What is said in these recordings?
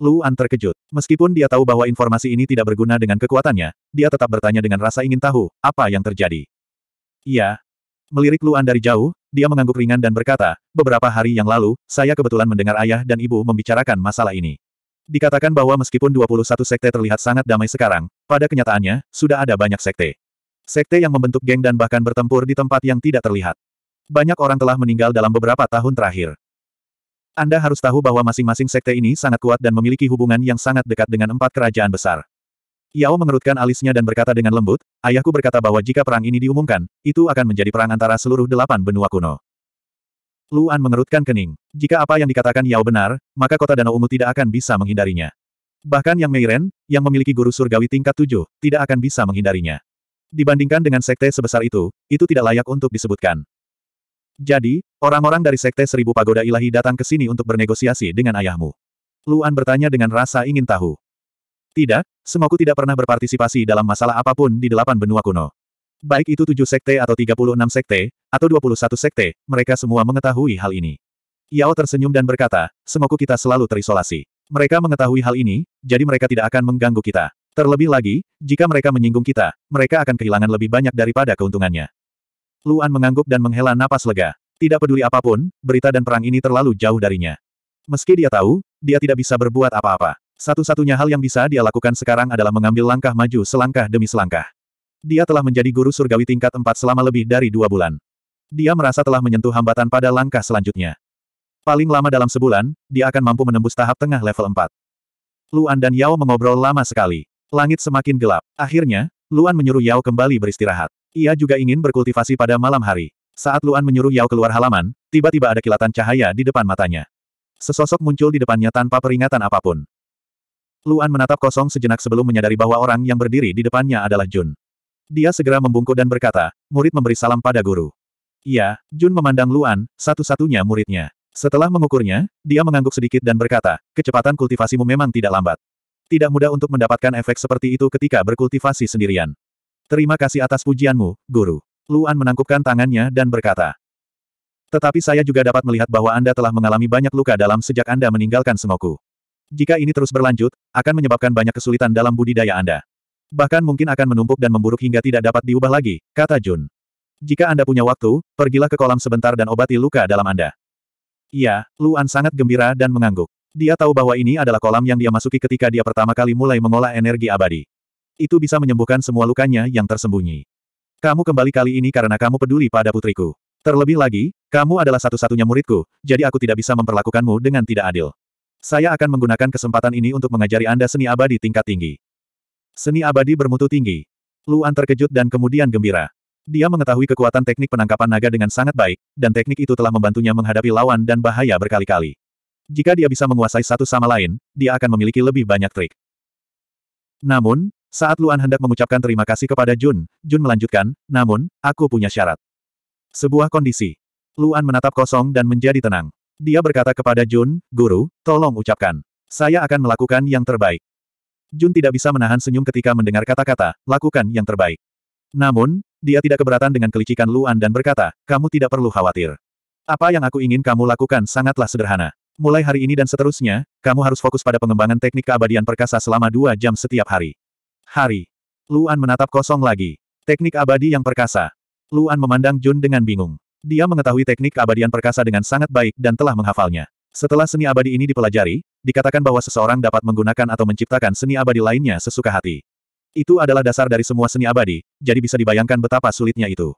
Luan terkejut. Meskipun dia tahu bahwa informasi ini tidak berguna dengan kekuatannya, dia tetap bertanya dengan rasa ingin tahu, apa yang terjadi. Iya. Melirik Luan dari jauh, dia mengangguk ringan dan berkata, beberapa hari yang lalu, saya kebetulan mendengar ayah dan ibu membicarakan masalah ini. Dikatakan bahwa meskipun 21 sekte terlihat sangat damai sekarang, pada kenyataannya, sudah ada banyak sekte. Sekte yang membentuk geng dan bahkan bertempur di tempat yang tidak terlihat. Banyak orang telah meninggal dalam beberapa tahun terakhir. Anda harus tahu bahwa masing-masing sekte ini sangat kuat dan memiliki hubungan yang sangat dekat dengan empat kerajaan besar. Yao mengerutkan alisnya dan berkata dengan lembut, ayahku berkata bahwa jika perang ini diumumkan, itu akan menjadi perang antara seluruh delapan benua kuno. Luan mengerutkan kening. Jika apa yang dikatakan Yao benar, maka kota Danau Ungu tidak akan bisa menghindarinya. Bahkan yang Meiren, yang memiliki guru surgawi tingkat tujuh, tidak akan bisa menghindarinya. Dibandingkan dengan sekte sebesar itu, itu tidak layak untuk disebutkan. Jadi, orang-orang dari Sekte Seribu Pagoda Ilahi datang ke sini untuk bernegosiasi dengan ayahmu. Luan bertanya dengan rasa ingin tahu. Tidak, Semoku tidak pernah berpartisipasi dalam masalah apapun di delapan benua kuno. Baik itu tujuh sekte atau tiga puluh enam sekte, atau dua puluh satu sekte, mereka semua mengetahui hal ini. Yao tersenyum dan berkata, Semoku kita selalu terisolasi. Mereka mengetahui hal ini, jadi mereka tidak akan mengganggu kita. Terlebih lagi, jika mereka menyinggung kita, mereka akan kehilangan lebih banyak daripada keuntungannya. Luan mengangguk dan menghela napas lega. Tidak peduli apapun, berita dan perang ini terlalu jauh darinya. Meski dia tahu, dia tidak bisa berbuat apa-apa. Satu-satunya hal yang bisa dia lakukan sekarang adalah mengambil langkah maju selangkah demi selangkah. Dia telah menjadi guru surgawi tingkat 4 selama lebih dari dua bulan. Dia merasa telah menyentuh hambatan pada langkah selanjutnya. Paling lama dalam sebulan, dia akan mampu menembus tahap tengah level 4. Luan dan Yao mengobrol lama sekali. Langit semakin gelap. Akhirnya, Luan menyuruh Yao kembali beristirahat. Ia juga ingin berkultivasi pada malam hari. Saat Luan menyuruh Yao keluar halaman, tiba-tiba ada kilatan cahaya di depan matanya. Sesosok muncul di depannya tanpa peringatan apapun. Luan menatap kosong sejenak sebelum menyadari bahwa orang yang berdiri di depannya adalah Jun. Dia segera membungkuk dan berkata, murid memberi salam pada guru. Iya, Jun memandang Luan, satu-satunya muridnya. Setelah mengukurnya, dia mengangguk sedikit dan berkata, kecepatan kultivasimu memang tidak lambat. Tidak mudah untuk mendapatkan efek seperti itu ketika berkultivasi sendirian. Terima kasih atas pujianmu, Guru. Luan menangkupkan tangannya dan berkata. Tetapi saya juga dapat melihat bahwa Anda telah mengalami banyak luka dalam sejak Anda meninggalkan Sengoku. Jika ini terus berlanjut, akan menyebabkan banyak kesulitan dalam budidaya Anda. Bahkan mungkin akan menumpuk dan memburuk hingga tidak dapat diubah lagi, kata Jun. Jika Anda punya waktu, pergilah ke kolam sebentar dan obati luka dalam Anda. Iya, Luan sangat gembira dan mengangguk. Dia tahu bahwa ini adalah kolam yang dia masuki ketika dia pertama kali mulai mengolah energi abadi. Itu bisa menyembuhkan semua lukanya yang tersembunyi. Kamu kembali kali ini karena kamu peduli pada putriku. Terlebih lagi, kamu adalah satu-satunya muridku, jadi aku tidak bisa memperlakukanmu dengan tidak adil. Saya akan menggunakan kesempatan ini untuk mengajari Anda seni abadi tingkat tinggi. Seni abadi bermutu tinggi. Luan terkejut dan kemudian gembira. Dia mengetahui kekuatan teknik penangkapan naga dengan sangat baik, dan teknik itu telah membantunya menghadapi lawan dan bahaya berkali-kali. Jika dia bisa menguasai satu sama lain, dia akan memiliki lebih banyak trik. Namun, saat Luan hendak mengucapkan terima kasih kepada Jun, Jun melanjutkan, namun, aku punya syarat. Sebuah kondisi. Luan menatap kosong dan menjadi tenang. Dia berkata kepada Jun, Guru, tolong ucapkan. Saya akan melakukan yang terbaik. Jun tidak bisa menahan senyum ketika mendengar kata-kata, lakukan yang terbaik. Namun, dia tidak keberatan dengan kelicikan Luan dan berkata, kamu tidak perlu khawatir. Apa yang aku ingin kamu lakukan sangatlah sederhana. Mulai hari ini dan seterusnya, kamu harus fokus pada pengembangan teknik keabadian perkasa selama dua jam setiap hari. Hari. Luan menatap kosong lagi. Teknik abadi yang perkasa. Luan memandang Jun dengan bingung. Dia mengetahui teknik keabadian perkasa dengan sangat baik dan telah menghafalnya. Setelah seni abadi ini dipelajari, dikatakan bahwa seseorang dapat menggunakan atau menciptakan seni abadi lainnya sesuka hati. Itu adalah dasar dari semua seni abadi, jadi bisa dibayangkan betapa sulitnya itu.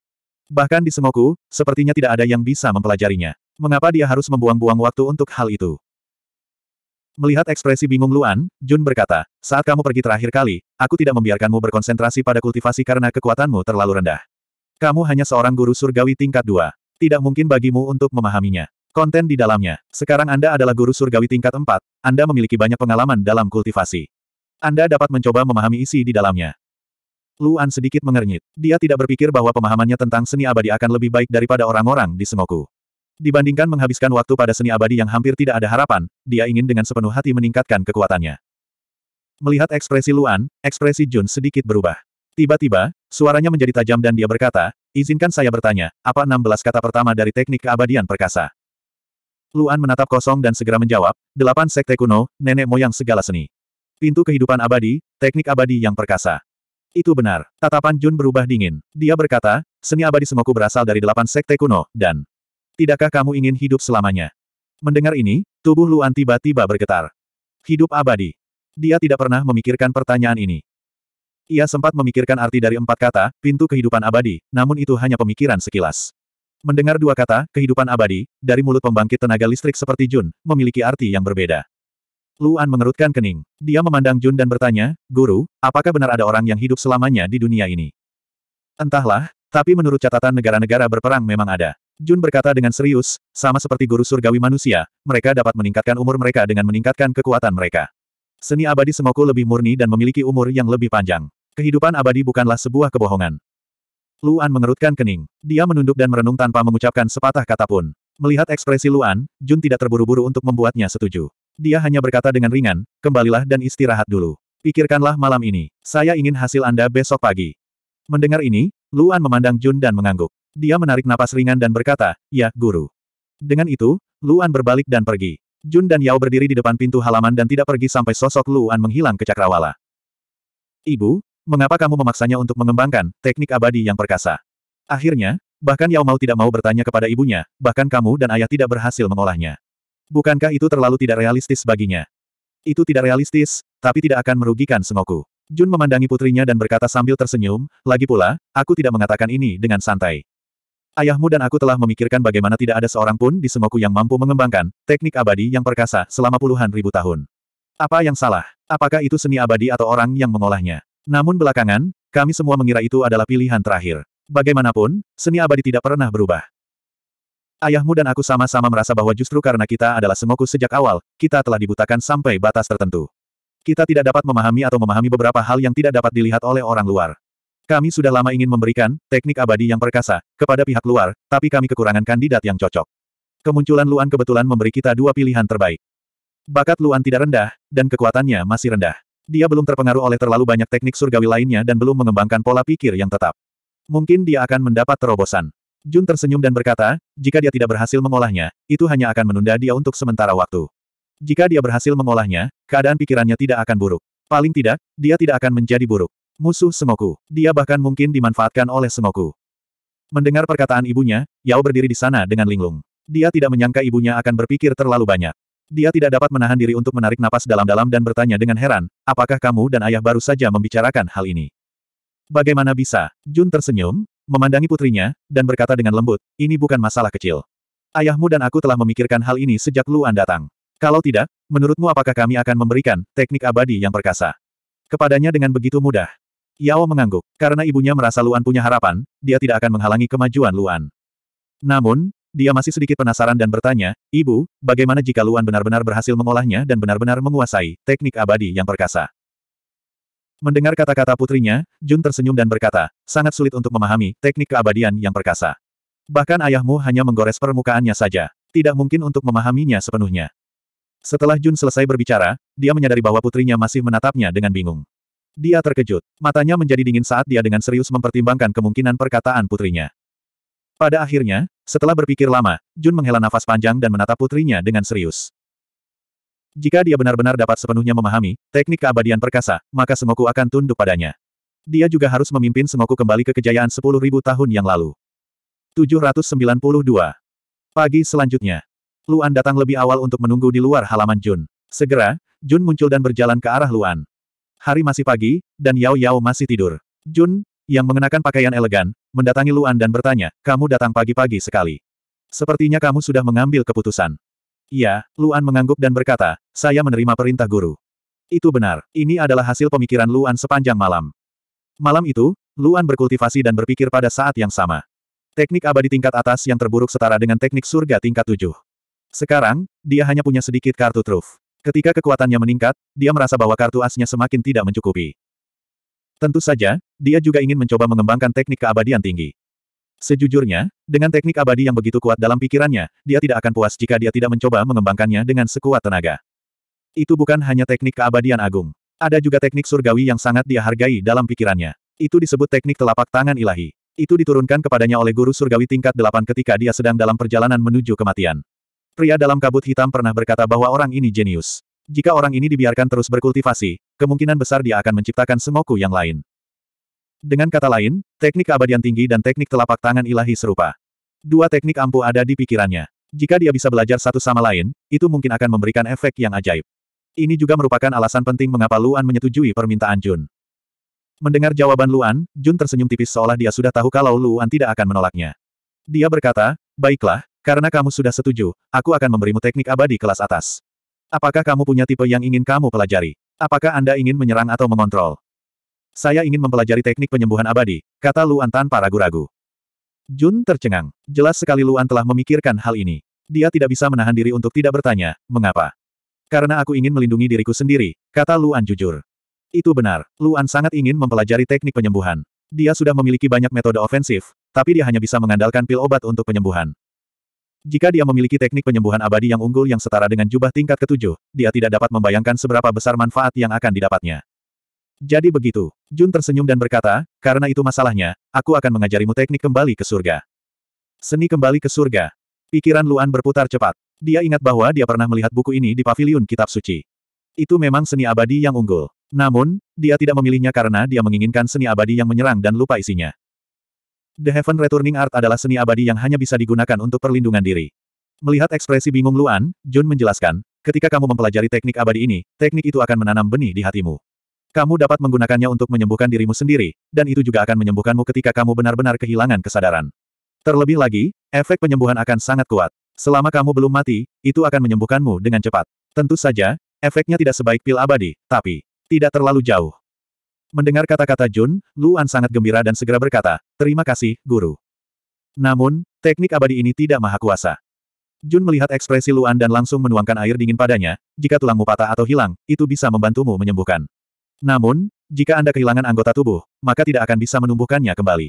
Bahkan di Sengoku, sepertinya tidak ada yang bisa mempelajarinya. Mengapa dia harus membuang-buang waktu untuk hal itu? Melihat ekspresi bingung Luan, Jun berkata, saat kamu pergi terakhir kali, aku tidak membiarkanmu berkonsentrasi pada kultivasi karena kekuatanmu terlalu rendah. Kamu hanya seorang guru surgawi tingkat dua, Tidak mungkin bagimu untuk memahaminya. Konten di dalamnya. Sekarang Anda adalah guru surgawi tingkat empat, Anda memiliki banyak pengalaman dalam kultivasi. Anda dapat mencoba memahami isi di dalamnya. Luan sedikit mengernyit. Dia tidak berpikir bahwa pemahamannya tentang seni abadi akan lebih baik daripada orang-orang di Sengoku. Dibandingkan menghabiskan waktu pada seni abadi yang hampir tidak ada harapan, dia ingin dengan sepenuh hati meningkatkan kekuatannya. Melihat ekspresi Luan, ekspresi Jun sedikit berubah. Tiba-tiba, suaranya menjadi tajam dan dia berkata, izinkan saya bertanya, apa 16 kata pertama dari teknik keabadian perkasa? Luan menatap kosong dan segera menjawab, delapan sekte kuno, nenek moyang segala seni. Pintu kehidupan abadi, teknik abadi yang perkasa. Itu benar. Tatapan Jun berubah dingin. Dia berkata, seni abadi semoku berasal dari delapan sekte kuno, dan Tidakkah kamu ingin hidup selamanya? Mendengar ini, tubuh Luan tiba-tiba bergetar. Hidup abadi. Dia tidak pernah memikirkan pertanyaan ini. Ia sempat memikirkan arti dari empat kata, pintu kehidupan abadi, namun itu hanya pemikiran sekilas. Mendengar dua kata, kehidupan abadi, dari mulut pembangkit tenaga listrik seperti Jun, memiliki arti yang berbeda. Luan mengerutkan kening. Dia memandang Jun dan bertanya, Guru, apakah benar ada orang yang hidup selamanya di dunia ini? Entahlah, tapi menurut catatan negara-negara berperang memang ada. Jun berkata dengan serius, sama seperti guru surgawi manusia, mereka dapat meningkatkan umur mereka dengan meningkatkan kekuatan mereka. Seni abadi Semoku lebih murni dan memiliki umur yang lebih panjang. Kehidupan abadi bukanlah sebuah kebohongan. Luan mengerutkan kening. Dia menunduk dan merenung tanpa mengucapkan sepatah kata pun. Melihat ekspresi Luan, Jun tidak terburu-buru untuk membuatnya setuju. Dia hanya berkata dengan ringan, kembalilah dan istirahat dulu. Pikirkanlah malam ini. Saya ingin hasil Anda besok pagi. Mendengar ini, Luan memandang Jun dan mengangguk. Dia menarik napas ringan dan berkata, ya, guru. Dengan itu, Luan berbalik dan pergi. Jun dan Yao berdiri di depan pintu halaman dan tidak pergi sampai sosok Luan menghilang ke cakrawala. Ibu, mengapa kamu memaksanya untuk mengembangkan teknik abadi yang perkasa? Akhirnya, bahkan Yao mau tidak mau bertanya kepada ibunya, bahkan kamu dan ayah tidak berhasil mengolahnya. Bukankah itu terlalu tidak realistis baginya? Itu tidak realistis, tapi tidak akan merugikan Sengoku. Jun memandangi putrinya dan berkata sambil tersenyum, lagi pula, aku tidak mengatakan ini dengan santai. Ayahmu dan aku telah memikirkan bagaimana tidak ada seorang pun di Semoku yang mampu mengembangkan teknik abadi yang perkasa selama puluhan ribu tahun. Apa yang salah? Apakah itu seni abadi atau orang yang mengolahnya? Namun belakangan, kami semua mengira itu adalah pilihan terakhir. Bagaimanapun, seni abadi tidak pernah berubah. Ayahmu dan aku sama-sama merasa bahwa justru karena kita adalah semoku sejak awal, kita telah dibutakan sampai batas tertentu. Kita tidak dapat memahami atau memahami beberapa hal yang tidak dapat dilihat oleh orang luar. Kami sudah lama ingin memberikan teknik abadi yang perkasa kepada pihak luar, tapi kami kekurangan kandidat yang cocok. Kemunculan Luan kebetulan memberi kita dua pilihan terbaik. Bakat Luan tidak rendah, dan kekuatannya masih rendah. Dia belum terpengaruh oleh terlalu banyak teknik surgawi lainnya dan belum mengembangkan pola pikir yang tetap. Mungkin dia akan mendapat terobosan. Jun tersenyum dan berkata, jika dia tidak berhasil mengolahnya, itu hanya akan menunda dia untuk sementara waktu. Jika dia berhasil mengolahnya, keadaan pikirannya tidak akan buruk. Paling tidak, dia tidak akan menjadi buruk. Musuh Semoku. Dia bahkan mungkin dimanfaatkan oleh Semoku. Mendengar perkataan ibunya, Yao berdiri di sana dengan linglung. Dia tidak menyangka ibunya akan berpikir terlalu banyak. Dia tidak dapat menahan diri untuk menarik napas dalam-dalam dan bertanya dengan heran, apakah kamu dan ayah baru saja membicarakan hal ini? Bagaimana bisa? Jun tersenyum, memandangi putrinya, dan berkata dengan lembut, ini bukan masalah kecil. Ayahmu dan aku telah memikirkan hal ini sejak Luan datang. Kalau tidak, menurutmu apakah kami akan memberikan teknik abadi yang perkasa? Kepadanya dengan begitu mudah. Yao mengangguk. Karena ibunya merasa Luan punya harapan, dia tidak akan menghalangi kemajuan Luan. Namun, dia masih sedikit penasaran dan bertanya, Ibu, bagaimana jika Luan benar-benar berhasil mengolahnya dan benar-benar menguasai teknik abadi yang perkasa? Mendengar kata-kata putrinya, Jun tersenyum dan berkata, sangat sulit untuk memahami teknik keabadian yang perkasa. Bahkan ayahmu hanya menggores permukaannya saja. Tidak mungkin untuk memahaminya sepenuhnya. Setelah Jun selesai berbicara, dia menyadari bahwa putrinya masih menatapnya dengan bingung. Dia terkejut. Matanya menjadi dingin saat dia dengan serius mempertimbangkan kemungkinan perkataan putrinya. Pada akhirnya, setelah berpikir lama, Jun menghela nafas panjang dan menatap putrinya dengan serius. Jika dia benar-benar dapat sepenuhnya memahami teknik keabadian perkasa, maka semoku akan tunduk padanya. Dia juga harus memimpin semoku kembali ke kejayaan 10.000 tahun yang lalu. 792. Pagi selanjutnya, Luan datang lebih awal untuk menunggu di luar halaman Jun. Segera, Jun muncul dan berjalan ke arah Luan. Hari masih pagi, dan Yao Yao masih tidur. Jun, yang mengenakan pakaian elegan, mendatangi Luan dan bertanya, kamu datang pagi-pagi sekali. Sepertinya kamu sudah mengambil keputusan. Iya, Luan mengangguk dan berkata, saya menerima perintah guru. Itu benar, ini adalah hasil pemikiran Luan sepanjang malam. Malam itu, Luan berkultivasi dan berpikir pada saat yang sama. Teknik abadi tingkat atas yang terburuk setara dengan teknik surga tingkat tujuh. Sekarang, dia hanya punya sedikit kartu truf. Ketika kekuatannya meningkat, dia merasa bahwa kartu asnya semakin tidak mencukupi. Tentu saja, dia juga ingin mencoba mengembangkan teknik keabadian tinggi. Sejujurnya, dengan teknik abadi yang begitu kuat dalam pikirannya, dia tidak akan puas jika dia tidak mencoba mengembangkannya dengan sekuat tenaga. Itu bukan hanya teknik keabadian agung. Ada juga teknik surgawi yang sangat dia hargai dalam pikirannya. Itu disebut teknik telapak tangan ilahi. Itu diturunkan kepadanya oleh guru surgawi tingkat delapan ketika dia sedang dalam perjalanan menuju kematian. Pria dalam kabut hitam pernah berkata bahwa orang ini jenius. Jika orang ini dibiarkan terus berkultivasi, kemungkinan besar dia akan menciptakan semoku yang lain. Dengan kata lain, teknik abadian tinggi dan teknik telapak tangan ilahi serupa. Dua teknik ampuh ada di pikirannya. Jika dia bisa belajar satu sama lain, itu mungkin akan memberikan efek yang ajaib. Ini juga merupakan alasan penting mengapa Luan menyetujui permintaan Jun. Mendengar jawaban Luan, Jun tersenyum tipis seolah dia sudah tahu kalau Luan tidak akan menolaknya. Dia berkata, baiklah, karena kamu sudah setuju, aku akan memberimu teknik abadi kelas atas. Apakah kamu punya tipe yang ingin kamu pelajari? Apakah Anda ingin menyerang atau mengontrol? Saya ingin mempelajari teknik penyembuhan abadi, kata Luan tanpa ragu-ragu. Jun tercengang. Jelas sekali Luan telah memikirkan hal ini. Dia tidak bisa menahan diri untuk tidak bertanya, mengapa? Karena aku ingin melindungi diriku sendiri, kata Luan jujur. Itu benar, Luan sangat ingin mempelajari teknik penyembuhan. Dia sudah memiliki banyak metode ofensif, tapi dia hanya bisa mengandalkan pil obat untuk penyembuhan. Jika dia memiliki teknik penyembuhan abadi yang unggul yang setara dengan jubah tingkat ketujuh, dia tidak dapat membayangkan seberapa besar manfaat yang akan didapatnya. Jadi begitu, Jun tersenyum dan berkata, karena itu masalahnya, aku akan mengajarimu teknik kembali ke surga. Seni kembali ke surga. Pikiran Luan berputar cepat. Dia ingat bahwa dia pernah melihat buku ini di paviliun kitab suci. Itu memang seni abadi yang unggul. Namun, dia tidak memilihnya karena dia menginginkan seni abadi yang menyerang dan lupa isinya. The Heaven Returning Art adalah seni abadi yang hanya bisa digunakan untuk perlindungan diri. Melihat ekspresi bingung Luan, Jun menjelaskan, ketika kamu mempelajari teknik abadi ini, teknik itu akan menanam benih di hatimu. Kamu dapat menggunakannya untuk menyembuhkan dirimu sendiri, dan itu juga akan menyembuhkanmu ketika kamu benar-benar kehilangan kesadaran. Terlebih lagi, efek penyembuhan akan sangat kuat. Selama kamu belum mati, itu akan menyembuhkanmu dengan cepat. Tentu saja, efeknya tidak sebaik pil abadi, tapi tidak terlalu jauh. Mendengar kata-kata Jun, Luan sangat gembira dan segera berkata, Terima kasih, Guru. Namun, teknik abadi ini tidak maha kuasa. Jun melihat ekspresi Luan dan langsung menuangkan air dingin padanya, jika tulangmu patah atau hilang, itu bisa membantumu menyembuhkan. Namun, jika Anda kehilangan anggota tubuh, maka tidak akan bisa menumbuhkannya kembali.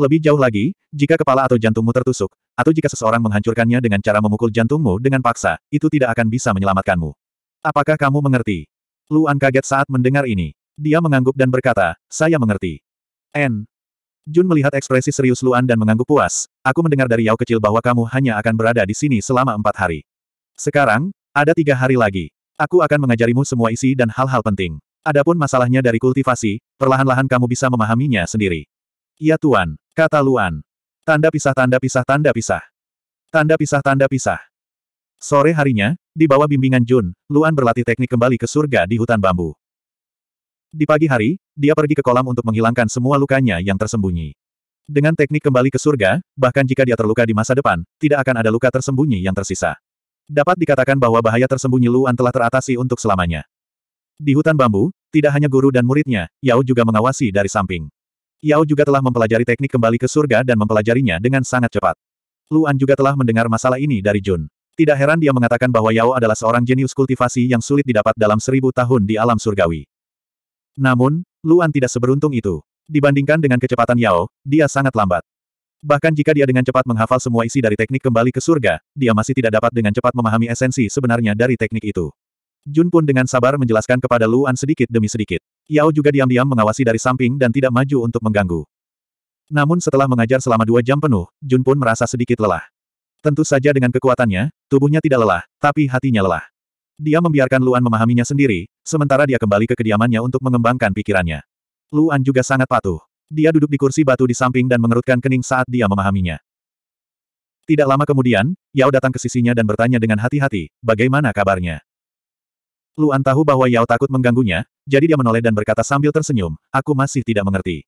Lebih jauh lagi, jika kepala atau jantungmu tertusuk, atau jika seseorang menghancurkannya dengan cara memukul jantungmu dengan paksa, itu tidak akan bisa menyelamatkanmu. Apakah kamu mengerti? Luan kaget saat mendengar ini. Dia mengangguk dan berkata, saya mengerti. N. Jun melihat ekspresi serius Luan dan mengangguk puas, aku mendengar dari Yao kecil bahwa kamu hanya akan berada di sini selama empat hari. Sekarang, ada tiga hari lagi. Aku akan mengajarimu semua isi dan hal-hal penting. Adapun masalahnya dari kultivasi, perlahan-lahan kamu bisa memahaminya sendiri. Iya tuan, kata Luan. Tanda pisah tanda pisah tanda pisah. Tanda pisah tanda pisah. Sore harinya, di bawah bimbingan Jun, Luan berlatih teknik kembali ke surga di hutan bambu. Di pagi hari, dia pergi ke kolam untuk menghilangkan semua lukanya yang tersembunyi. Dengan teknik kembali ke surga, bahkan jika dia terluka di masa depan, tidak akan ada luka tersembunyi yang tersisa. Dapat dikatakan bahwa bahaya tersembunyi Luan telah teratasi untuk selamanya. Di hutan bambu, tidak hanya guru dan muridnya, Yao juga mengawasi dari samping. Yao juga telah mempelajari teknik kembali ke surga dan mempelajarinya dengan sangat cepat. Luan juga telah mendengar masalah ini dari Jun. Tidak heran dia mengatakan bahwa Yao adalah seorang jenius kultivasi yang sulit didapat dalam seribu tahun di alam surgawi. Namun, Luan tidak seberuntung itu. Dibandingkan dengan kecepatan Yao, dia sangat lambat. Bahkan jika dia dengan cepat menghafal semua isi dari teknik kembali ke surga, dia masih tidak dapat dengan cepat memahami esensi sebenarnya dari teknik itu. Jun pun dengan sabar menjelaskan kepada Luan sedikit demi sedikit. Yao juga diam-diam mengawasi dari samping dan tidak maju untuk mengganggu. Namun setelah mengajar selama dua jam penuh, Jun pun merasa sedikit lelah. Tentu saja dengan kekuatannya, tubuhnya tidak lelah, tapi hatinya lelah. Dia membiarkan Luan memahaminya sendiri, sementara dia kembali ke kediamannya untuk mengembangkan pikirannya. Luan juga sangat patuh. Dia duduk di kursi batu di samping dan mengerutkan kening saat dia memahaminya. Tidak lama kemudian, Yao datang ke sisinya dan bertanya dengan hati-hati, bagaimana kabarnya? Luan tahu bahwa Yao takut mengganggunya, jadi dia menoleh dan berkata sambil tersenyum, aku masih tidak mengerti.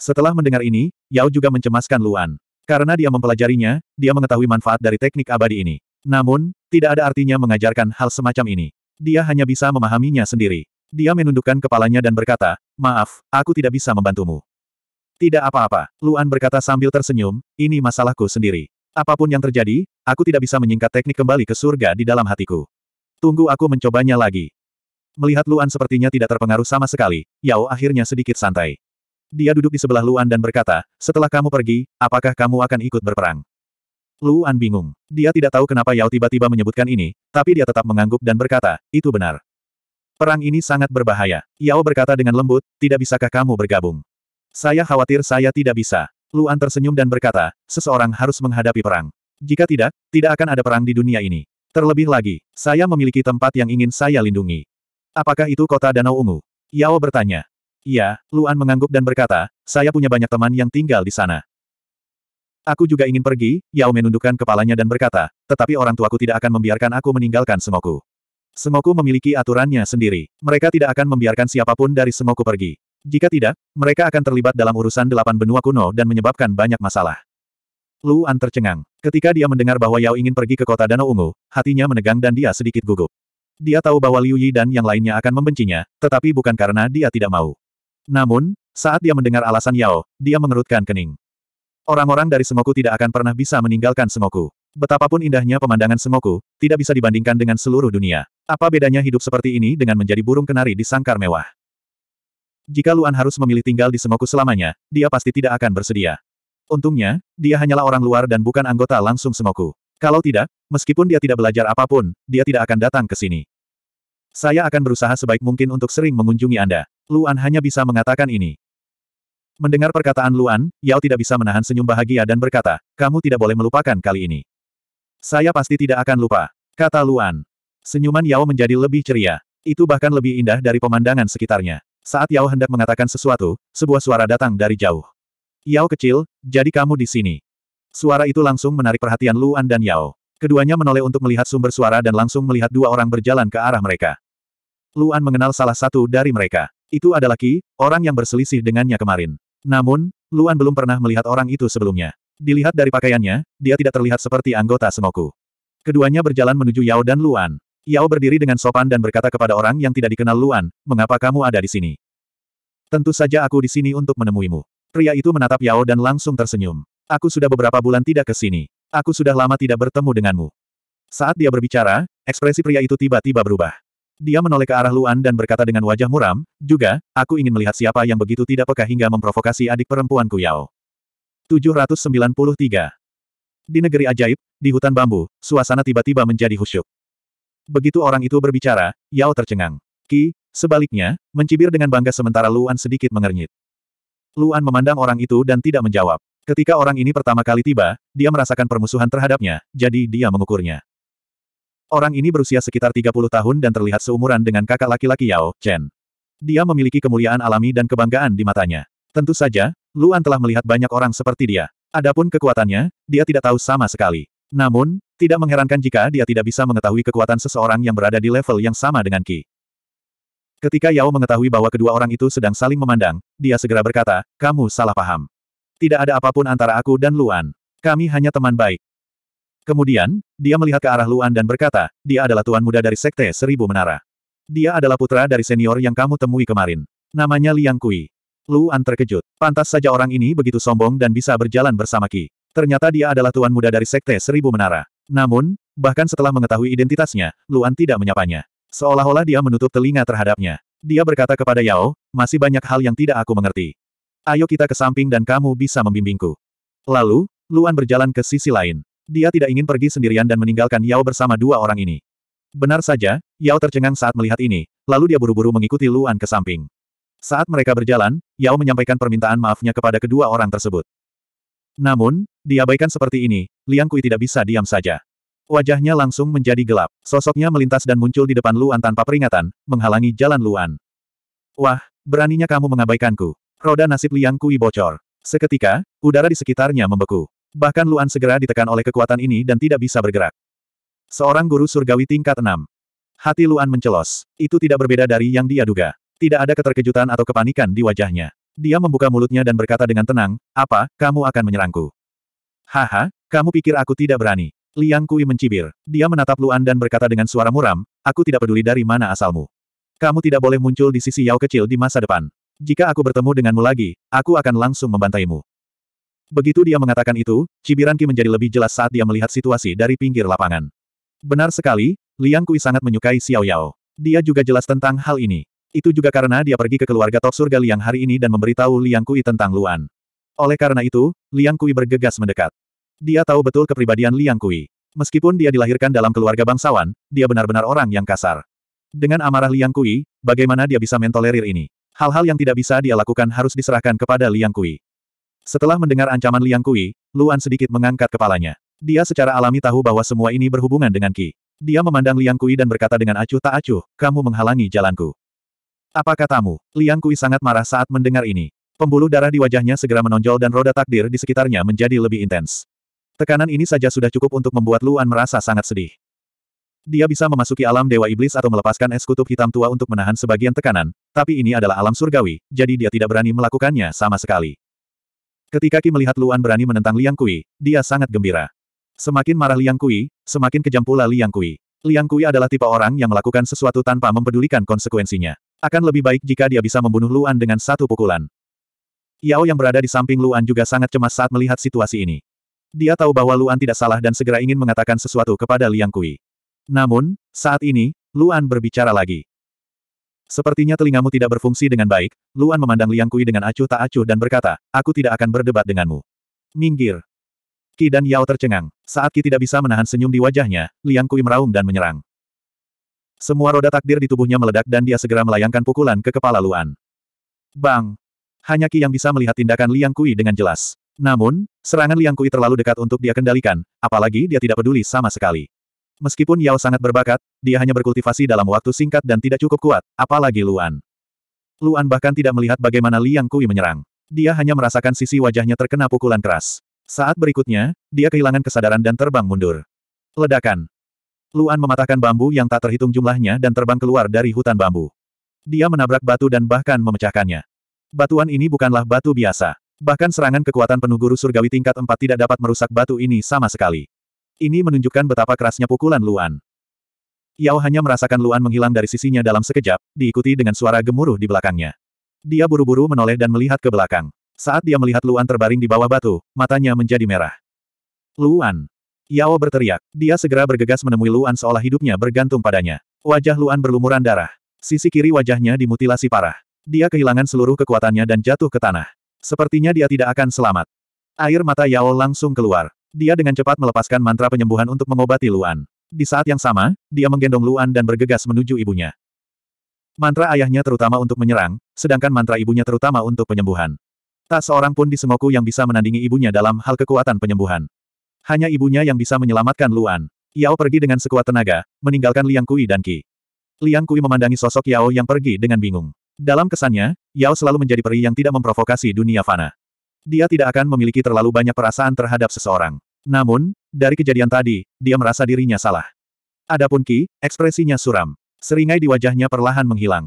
Setelah mendengar ini, Yao juga mencemaskan Luan. Karena dia mempelajarinya, dia mengetahui manfaat dari teknik abadi ini. Namun, tidak ada artinya mengajarkan hal semacam ini. Dia hanya bisa memahaminya sendiri. Dia menundukkan kepalanya dan berkata, Maaf, aku tidak bisa membantumu. Tidak apa-apa, Luan berkata sambil tersenyum, ini masalahku sendiri. Apapun yang terjadi, aku tidak bisa menyingkat teknik kembali ke surga di dalam hatiku. Tunggu aku mencobanya lagi. Melihat Luan sepertinya tidak terpengaruh sama sekali, Yao akhirnya sedikit santai. Dia duduk di sebelah Luan dan berkata, setelah kamu pergi, apakah kamu akan ikut berperang? Luan bingung. Dia tidak tahu kenapa Yao tiba-tiba menyebutkan ini, tapi dia tetap mengangguk dan berkata, itu benar. Perang ini sangat berbahaya. Yao berkata dengan lembut, tidak bisakah kamu bergabung? Saya khawatir saya tidak bisa. Luan tersenyum dan berkata, seseorang harus menghadapi perang. Jika tidak, tidak akan ada perang di dunia ini. Terlebih lagi, saya memiliki tempat yang ingin saya lindungi. Apakah itu kota Danau Ungu? Yao bertanya. Iya, Luan mengangguk dan berkata, saya punya banyak teman yang tinggal di sana. Aku juga ingin pergi, Yao menundukkan kepalanya dan berkata, tetapi orang tuaku tidak akan membiarkan aku meninggalkan Semoku. Semoku memiliki aturannya sendiri. Mereka tidak akan membiarkan siapapun dari Semoku pergi. Jika tidak, mereka akan terlibat dalam urusan delapan benua kuno dan menyebabkan banyak masalah. Luan tercengang. Ketika dia mendengar bahwa Yao ingin pergi ke kota Danau Ungu, hatinya menegang dan dia sedikit gugup. Dia tahu bahwa Liu Yi dan yang lainnya akan membencinya, tetapi bukan karena dia tidak mau. Namun, saat dia mendengar alasan Yao, dia mengerutkan kening. Orang-orang dari Semoku tidak akan pernah bisa meninggalkan Semoku. Betapapun indahnya pemandangan Semoku, tidak bisa dibandingkan dengan seluruh dunia. Apa bedanya hidup seperti ini dengan menjadi burung kenari di sangkar mewah? Jika Luan harus memilih tinggal di Semoku selamanya, dia pasti tidak akan bersedia. Untungnya, dia hanyalah orang luar dan bukan anggota langsung Semoku. Kalau tidak, meskipun dia tidak belajar apapun, dia tidak akan datang ke sini. Saya akan berusaha sebaik mungkin untuk sering mengunjungi Anda. Luan hanya bisa mengatakan ini. Mendengar perkataan Luan, Yao tidak bisa menahan senyum bahagia dan berkata, kamu tidak boleh melupakan kali ini. Saya pasti tidak akan lupa, kata Luan. Senyuman Yao menjadi lebih ceria. Itu bahkan lebih indah dari pemandangan sekitarnya. Saat Yao hendak mengatakan sesuatu, sebuah suara datang dari jauh. Yao kecil, jadi kamu di sini. Suara itu langsung menarik perhatian Luan dan Yao. Keduanya menoleh untuk melihat sumber suara dan langsung melihat dua orang berjalan ke arah mereka. Luan mengenal salah satu dari mereka. Itu adalah Ki, orang yang berselisih dengannya kemarin. Namun, Luan belum pernah melihat orang itu sebelumnya. Dilihat dari pakaiannya, dia tidak terlihat seperti anggota semoku. Keduanya berjalan menuju Yao dan Luan. Yao berdiri dengan sopan dan berkata kepada orang yang tidak dikenal Luan, mengapa kamu ada di sini? Tentu saja aku di sini untuk menemuimu. Pria itu menatap Yao dan langsung tersenyum. Aku sudah beberapa bulan tidak ke sini. Aku sudah lama tidak bertemu denganmu. Saat dia berbicara, ekspresi pria itu tiba-tiba berubah. Dia menoleh ke arah Luan dan berkata dengan wajah muram, juga, aku ingin melihat siapa yang begitu tidak peka hingga memprovokasi adik perempuanku Yao. 793. Di negeri ajaib, di hutan bambu, suasana tiba-tiba menjadi husyuk. Begitu orang itu berbicara, Yao tercengang. Ki, sebaliknya, mencibir dengan bangga sementara Luan sedikit mengernyit. Luan memandang orang itu dan tidak menjawab. Ketika orang ini pertama kali tiba, dia merasakan permusuhan terhadapnya, jadi dia mengukurnya. Orang ini berusia sekitar 30 tahun dan terlihat seumuran dengan kakak laki-laki Yao, Chen. Dia memiliki kemuliaan alami dan kebanggaan di matanya. Tentu saja, Luan telah melihat banyak orang seperti dia. Adapun kekuatannya, dia tidak tahu sama sekali. Namun, tidak mengherankan jika dia tidak bisa mengetahui kekuatan seseorang yang berada di level yang sama dengan Qi. Ketika Yao mengetahui bahwa kedua orang itu sedang saling memandang, dia segera berkata, kamu salah paham. Tidak ada apapun antara aku dan Luan. Kami hanya teman baik. Kemudian, dia melihat ke arah Luan dan berkata, dia adalah tuan muda dari Sekte Seribu Menara. Dia adalah putra dari senior yang kamu temui kemarin. Namanya Liang Kui. Luan terkejut. Pantas saja orang ini begitu sombong dan bisa berjalan bersama Ki. Ternyata dia adalah tuan muda dari Sekte Seribu Menara. Namun, bahkan setelah mengetahui identitasnya, Luan tidak menyapanya. Seolah-olah dia menutup telinga terhadapnya. Dia berkata kepada Yao, masih banyak hal yang tidak aku mengerti. Ayo kita ke samping dan kamu bisa membimbingku. Lalu, Luan berjalan ke sisi lain. Dia tidak ingin pergi sendirian dan meninggalkan Yao bersama dua orang ini. Benar saja, Yao tercengang saat melihat ini, lalu dia buru-buru mengikuti Luan ke samping. Saat mereka berjalan, Yao menyampaikan permintaan maafnya kepada kedua orang tersebut. Namun, diabaikan seperti ini, Liang Kui tidak bisa diam saja. Wajahnya langsung menjadi gelap, sosoknya melintas dan muncul di depan Luan tanpa peringatan, menghalangi jalan Luan. Wah, beraninya kamu mengabaikanku. Roda nasib Liang Kui bocor. Seketika, udara di sekitarnya membeku. Bahkan Luan segera ditekan oleh kekuatan ini dan tidak bisa bergerak. Seorang guru surgawi tingkat 6. Hati Luan mencelos. Itu tidak berbeda dari yang dia duga. Tidak ada keterkejutan atau kepanikan di wajahnya. Dia membuka mulutnya dan berkata dengan tenang, apa, kamu akan menyerangku? Haha, kamu pikir aku tidak berani? Liang Kui mencibir. Dia menatap Luan dan berkata dengan suara muram, aku tidak peduli dari mana asalmu. Kamu tidak boleh muncul di sisi Yao kecil di masa depan. Jika aku bertemu denganmu lagi, aku akan langsung membantaimu. Begitu dia mengatakan itu, cibiran Ki menjadi lebih jelas saat dia melihat situasi dari pinggir lapangan. Benar sekali, Liang Kui sangat menyukai Xiao Yao. Dia juga jelas tentang hal ini. Itu juga karena dia pergi ke keluarga top surga Liang hari ini dan memberitahu Liang Kui tentang Luan. Oleh karena itu, Liang Kui bergegas mendekat. Dia tahu betul kepribadian Liang Kui. Meskipun dia dilahirkan dalam keluarga bangsawan, dia benar-benar orang yang kasar. Dengan amarah Liang Kui, bagaimana dia bisa mentolerir ini? Hal-hal yang tidak bisa dia lakukan harus diserahkan kepada Liang Kui. Setelah mendengar ancaman Liang Kui, Luan sedikit mengangkat kepalanya. Dia secara alami tahu bahwa semua ini berhubungan dengan Ki. Dia memandang Liang Kui dan berkata dengan acuh tak acuh, kamu menghalangi jalanku. Apa katamu? Liang Kui sangat marah saat mendengar ini. Pembuluh darah di wajahnya segera menonjol dan roda takdir di sekitarnya menjadi lebih intens. Tekanan ini saja sudah cukup untuk membuat Luan merasa sangat sedih. Dia bisa memasuki alam Dewa Iblis atau melepaskan es kutub hitam tua untuk menahan sebagian tekanan, tapi ini adalah alam surgawi, jadi dia tidak berani melakukannya sama sekali. Ketika Ki melihat Luan berani menentang Liang Kui, dia sangat gembira. Semakin marah Liang Kui, semakin kejam pula Liang Kui. Liang Kui adalah tipe orang yang melakukan sesuatu tanpa mempedulikan konsekuensinya. Akan lebih baik jika dia bisa membunuh Luan dengan satu pukulan. Yao yang berada di samping Luan juga sangat cemas saat melihat situasi ini. Dia tahu bahwa Luan tidak salah dan segera ingin mengatakan sesuatu kepada Liang Kui. Namun, saat ini, Luan berbicara lagi. Sepertinya telingamu tidak berfungsi dengan baik, Luan memandang Liang Kui dengan acuh tak acuh dan berkata, aku tidak akan berdebat denganmu. Minggir. Ki dan Yao tercengang. Saat Ki tidak bisa menahan senyum di wajahnya, Liang Kui meraung dan menyerang. Semua roda takdir di tubuhnya meledak dan dia segera melayangkan pukulan ke kepala Luan. Bang! Hanya Ki yang bisa melihat tindakan Liang Kui dengan jelas. Namun, serangan Liang Kui terlalu dekat untuk dia kendalikan, apalagi dia tidak peduli sama sekali. Meskipun Yao sangat berbakat, dia hanya berkultivasi dalam waktu singkat dan tidak cukup kuat, apalagi Luan. Luan bahkan tidak melihat bagaimana Liang Kui menyerang. Dia hanya merasakan sisi wajahnya terkena pukulan keras. Saat berikutnya, dia kehilangan kesadaran dan terbang mundur. Ledakan. Luan mematahkan bambu yang tak terhitung jumlahnya dan terbang keluar dari hutan bambu. Dia menabrak batu dan bahkan memecahkannya. Batuan ini bukanlah batu biasa. Bahkan serangan kekuatan penuh guru surgawi tingkat 4 tidak dapat merusak batu ini sama sekali. Ini menunjukkan betapa kerasnya pukulan Luan. Yao hanya merasakan Luan menghilang dari sisinya dalam sekejap, diikuti dengan suara gemuruh di belakangnya. Dia buru-buru menoleh dan melihat ke belakang. Saat dia melihat Luan terbaring di bawah batu, matanya menjadi merah. Luan! Yao berteriak. Dia segera bergegas menemui Luan seolah hidupnya bergantung padanya. Wajah Luan berlumuran darah. Sisi kiri wajahnya dimutilasi parah. Dia kehilangan seluruh kekuatannya dan jatuh ke tanah. Sepertinya dia tidak akan selamat. Air mata Yao langsung keluar. Dia dengan cepat melepaskan mantra penyembuhan untuk mengobati Luan. Di saat yang sama, dia menggendong Luan dan bergegas menuju ibunya. Mantra ayahnya terutama untuk menyerang, sedangkan mantra ibunya terutama untuk penyembuhan. Tak seorang pun di Sengoku yang bisa menandingi ibunya dalam hal kekuatan penyembuhan. Hanya ibunya yang bisa menyelamatkan Luan. Yao pergi dengan sekuat tenaga, meninggalkan Liang Kui dan Ki. Liang Kui memandangi sosok Yao yang pergi dengan bingung. Dalam kesannya, Yao selalu menjadi peri yang tidak memprovokasi dunia fana. Dia tidak akan memiliki terlalu banyak perasaan terhadap seseorang. Namun, dari kejadian tadi, dia merasa dirinya salah. Adapun Ki, ekspresinya suram. Seringai di wajahnya perlahan menghilang.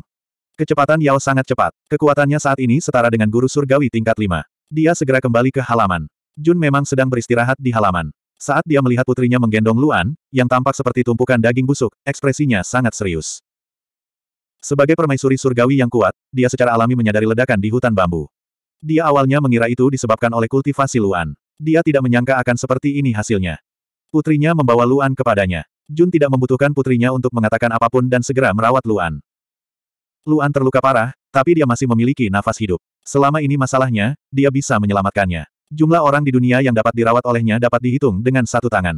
Kecepatan Yao sangat cepat. Kekuatannya saat ini setara dengan guru surgawi tingkat 5. Dia segera kembali ke halaman. Jun memang sedang beristirahat di halaman. Saat dia melihat putrinya menggendong Luan, yang tampak seperti tumpukan daging busuk, ekspresinya sangat serius. Sebagai permaisuri surgawi yang kuat, dia secara alami menyadari ledakan di hutan bambu. Dia awalnya mengira itu disebabkan oleh kultivasi Luan. Dia tidak menyangka akan seperti ini hasilnya. Putrinya membawa Luan kepadanya. Jun tidak membutuhkan putrinya untuk mengatakan apapun dan segera merawat Luan. Luan terluka parah, tapi dia masih memiliki nafas hidup. Selama ini masalahnya, dia bisa menyelamatkannya. Jumlah orang di dunia yang dapat dirawat olehnya dapat dihitung dengan satu tangan.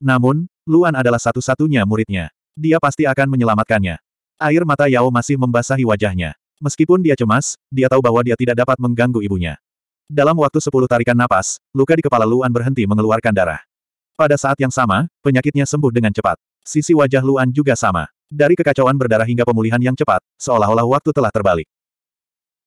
Namun, Luan adalah satu-satunya muridnya. Dia pasti akan menyelamatkannya. Air mata Yao masih membasahi wajahnya. Meskipun dia cemas, dia tahu bahwa dia tidak dapat mengganggu ibunya. Dalam waktu sepuluh tarikan napas, luka di kepala Luan berhenti mengeluarkan darah. Pada saat yang sama, penyakitnya sembuh dengan cepat. Sisi wajah Luan juga sama. Dari kekacauan berdarah hingga pemulihan yang cepat, seolah-olah waktu telah terbalik.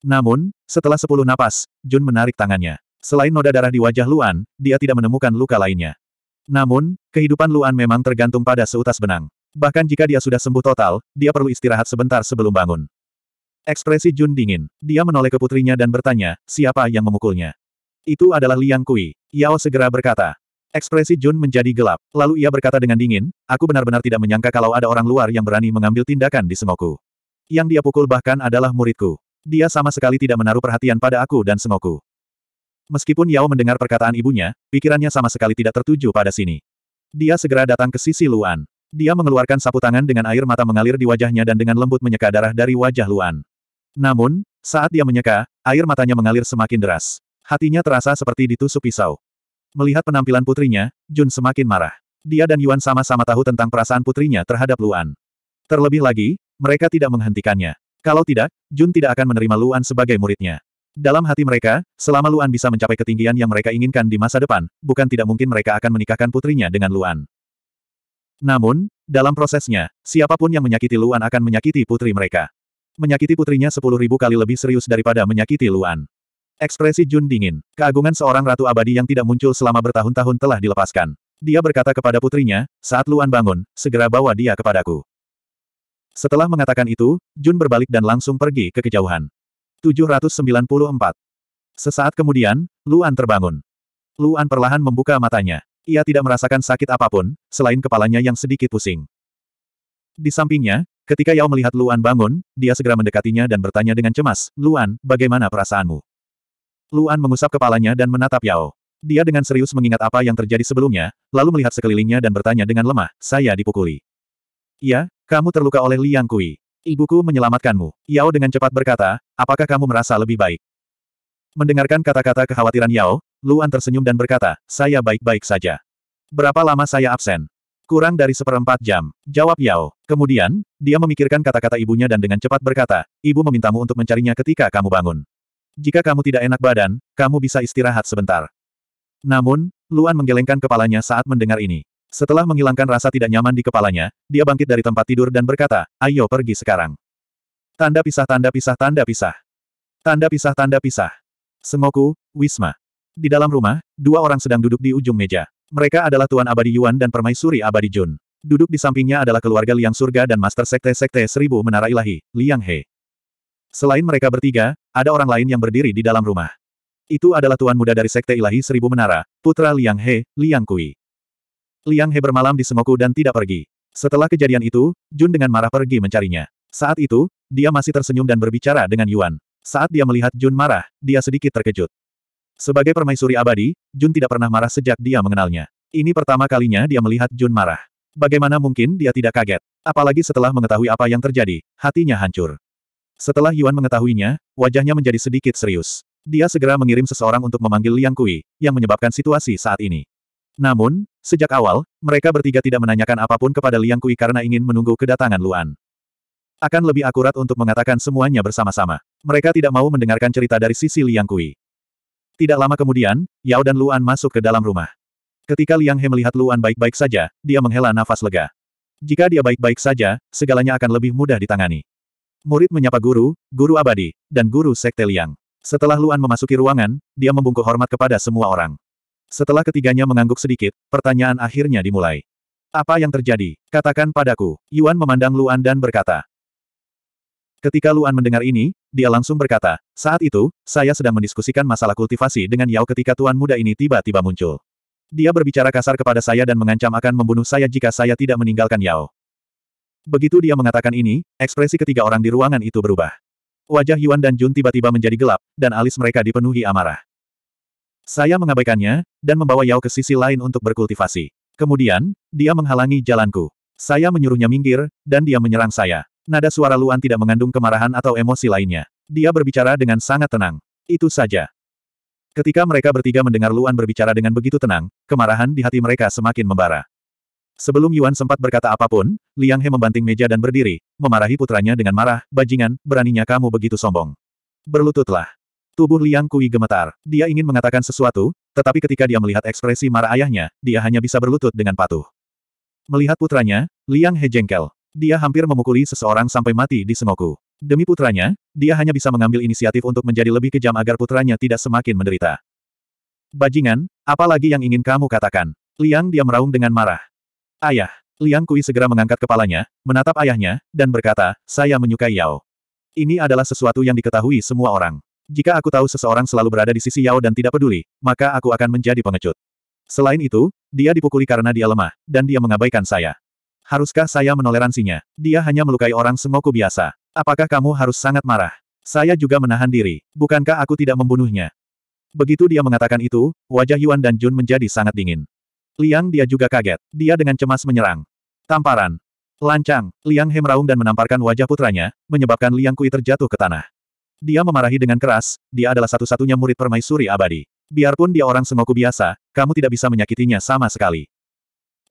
Namun, setelah sepuluh napas, Jun menarik tangannya. Selain noda darah di wajah Luan, dia tidak menemukan luka lainnya. Namun, kehidupan Luan memang tergantung pada seutas benang. Bahkan jika dia sudah sembuh total, dia perlu istirahat sebentar sebelum bangun. Ekspresi Jun dingin. Dia menoleh ke putrinya dan bertanya, siapa yang memukulnya? Itu adalah Liang Kui. Yao segera berkata. Ekspresi Jun menjadi gelap. Lalu ia berkata dengan dingin, aku benar-benar tidak menyangka kalau ada orang luar yang berani mengambil tindakan di semoku. Yang dia pukul bahkan adalah muridku. Dia sama sekali tidak menaruh perhatian pada aku dan semoku. Meskipun Yao mendengar perkataan ibunya, pikirannya sama sekali tidak tertuju pada sini. Dia segera datang ke sisi Luan. Dia mengeluarkan sapu tangan dengan air mata mengalir di wajahnya dan dengan lembut menyeka darah dari wajah Luan. Namun, saat dia menyeka, air matanya mengalir semakin deras. Hatinya terasa seperti ditusuk pisau. Melihat penampilan putrinya, Jun semakin marah. Dia dan Yuan sama-sama tahu tentang perasaan putrinya terhadap Luan. Terlebih lagi, mereka tidak menghentikannya. Kalau tidak, Jun tidak akan menerima Luan sebagai muridnya. Dalam hati mereka, selama Luan bisa mencapai ketinggian yang mereka inginkan di masa depan, bukan tidak mungkin mereka akan menikahkan putrinya dengan Luan. Namun, dalam prosesnya, siapapun yang menyakiti Luan akan menyakiti putri mereka menyakiti putrinya sepuluh ribu kali lebih serius daripada menyakiti Luan. Ekspresi Jun dingin. Keagungan seorang ratu abadi yang tidak muncul selama bertahun-tahun telah dilepaskan. Dia berkata kepada putrinya, saat Luan bangun, segera bawa dia kepadaku. Setelah mengatakan itu, Jun berbalik dan langsung pergi ke kejauhan. 794. Sesaat kemudian, Luan terbangun. Luan perlahan membuka matanya. Ia tidak merasakan sakit apapun, selain kepalanya yang sedikit pusing. Di sampingnya, Ketika Yao melihat Luan bangun, dia segera mendekatinya dan bertanya dengan cemas, Luan, bagaimana perasaanmu? Luan mengusap kepalanya dan menatap Yao. Dia dengan serius mengingat apa yang terjadi sebelumnya, lalu melihat sekelilingnya dan bertanya dengan lemah, saya dipukuli. Ya, kamu terluka oleh Liang Kui. Ibuku menyelamatkanmu. Yao dengan cepat berkata, apakah kamu merasa lebih baik? Mendengarkan kata-kata kekhawatiran Yao, Luan tersenyum dan berkata, saya baik-baik saja. Berapa lama saya absen? Kurang dari seperempat jam, jawab Yao. Kemudian, dia memikirkan kata-kata ibunya dan dengan cepat berkata, ibu memintamu untuk mencarinya ketika kamu bangun. Jika kamu tidak enak badan, kamu bisa istirahat sebentar. Namun, Luan menggelengkan kepalanya saat mendengar ini. Setelah menghilangkan rasa tidak nyaman di kepalanya, dia bangkit dari tempat tidur dan berkata, ayo pergi sekarang. Tanda pisah tanda pisah tanda pisah. Tanda pisah tanda pisah. Semoku, Wisma. Di dalam rumah, dua orang sedang duduk di ujung meja. Mereka adalah Tuan Abadi Yuan dan Permaisuri Abadi Jun. Duduk di sampingnya adalah keluarga Liang Surga dan Master Sekte Sekte Seribu Menara Ilahi, Liang He. Selain mereka bertiga, ada orang lain yang berdiri di dalam rumah. Itu adalah Tuan Muda dari Sekte Ilahi Seribu Menara, Putra Liang He, Liang Kui. Liang He bermalam di Semoku dan tidak pergi. Setelah kejadian itu, Jun dengan marah pergi mencarinya. Saat itu, dia masih tersenyum dan berbicara dengan Yuan. Saat dia melihat Jun marah, dia sedikit terkejut. Sebagai permaisuri abadi, Jun tidak pernah marah sejak dia mengenalnya. Ini pertama kalinya dia melihat Jun marah. Bagaimana mungkin dia tidak kaget? Apalagi setelah mengetahui apa yang terjadi, hatinya hancur. Setelah Yuan mengetahuinya, wajahnya menjadi sedikit serius. Dia segera mengirim seseorang untuk memanggil Liang Kui, yang menyebabkan situasi saat ini. Namun, sejak awal, mereka bertiga tidak menanyakan apapun kepada Liang Kui karena ingin menunggu kedatangan Luan. Akan lebih akurat untuk mengatakan semuanya bersama-sama. Mereka tidak mau mendengarkan cerita dari sisi Liang Kui. Tidak lama kemudian, Yao dan Luan masuk ke dalam rumah. Ketika Liang He melihat Luan baik-baik saja, dia menghela nafas lega. Jika dia baik-baik saja, segalanya akan lebih mudah ditangani. Murid menyapa guru, guru abadi, dan guru sekte Liang. Setelah Luan memasuki ruangan, dia membungkuk hormat kepada semua orang. Setelah ketiganya mengangguk sedikit, pertanyaan akhirnya dimulai. Apa yang terjadi? Katakan padaku. Yuan memandang Luan dan berkata. Ketika Luan mendengar ini, dia langsung berkata, saat itu, saya sedang mendiskusikan masalah kultivasi dengan Yao ketika tuan muda ini tiba-tiba muncul. Dia berbicara kasar kepada saya dan mengancam akan membunuh saya jika saya tidak meninggalkan Yao. Begitu dia mengatakan ini, ekspresi ketiga orang di ruangan itu berubah. Wajah Yuan dan Jun tiba-tiba menjadi gelap, dan alis mereka dipenuhi amarah. Saya mengabaikannya, dan membawa Yao ke sisi lain untuk berkultivasi. Kemudian, dia menghalangi jalanku. Saya menyuruhnya minggir, dan dia menyerang saya. Nada suara Luan tidak mengandung kemarahan atau emosi lainnya. Dia berbicara dengan sangat tenang. Itu saja. Ketika mereka bertiga mendengar Luan berbicara dengan begitu tenang, kemarahan di hati mereka semakin membara. Sebelum Yuan sempat berkata apapun, Liang He membanting meja dan berdiri, memarahi putranya dengan marah, bajingan, beraninya kamu begitu sombong. Berlututlah. Tubuh Liang Kui gemetar. Dia ingin mengatakan sesuatu, tetapi ketika dia melihat ekspresi marah ayahnya, dia hanya bisa berlutut dengan patuh. Melihat putranya, Liang He jengkel. Dia hampir memukuli seseorang sampai mati di Sengoku. Demi putranya, dia hanya bisa mengambil inisiatif untuk menjadi lebih kejam agar putranya tidak semakin menderita. Bajingan, apalagi yang ingin kamu katakan? Liang dia meraung dengan marah. Ayah, Liang Kui segera mengangkat kepalanya, menatap ayahnya, dan berkata, saya menyukai Yao. Ini adalah sesuatu yang diketahui semua orang. Jika aku tahu seseorang selalu berada di sisi Yao dan tidak peduli, maka aku akan menjadi pengecut. Selain itu, dia dipukuli karena dia lemah, dan dia mengabaikan saya. Haruskah saya menoleransinya? Dia hanya melukai orang sengoku biasa. Apakah kamu harus sangat marah? Saya juga menahan diri. Bukankah aku tidak membunuhnya? Begitu dia mengatakan itu, wajah Yuan dan Jun menjadi sangat dingin. Liang dia juga kaget. Dia dengan cemas menyerang. Tamparan. Lancang, Liang He meraung dan menamparkan wajah putranya, menyebabkan Liang Kui terjatuh ke tanah. Dia memarahi dengan keras, dia adalah satu-satunya murid permaisuri abadi. Biarpun dia orang sengoku biasa, kamu tidak bisa menyakitinya sama sekali.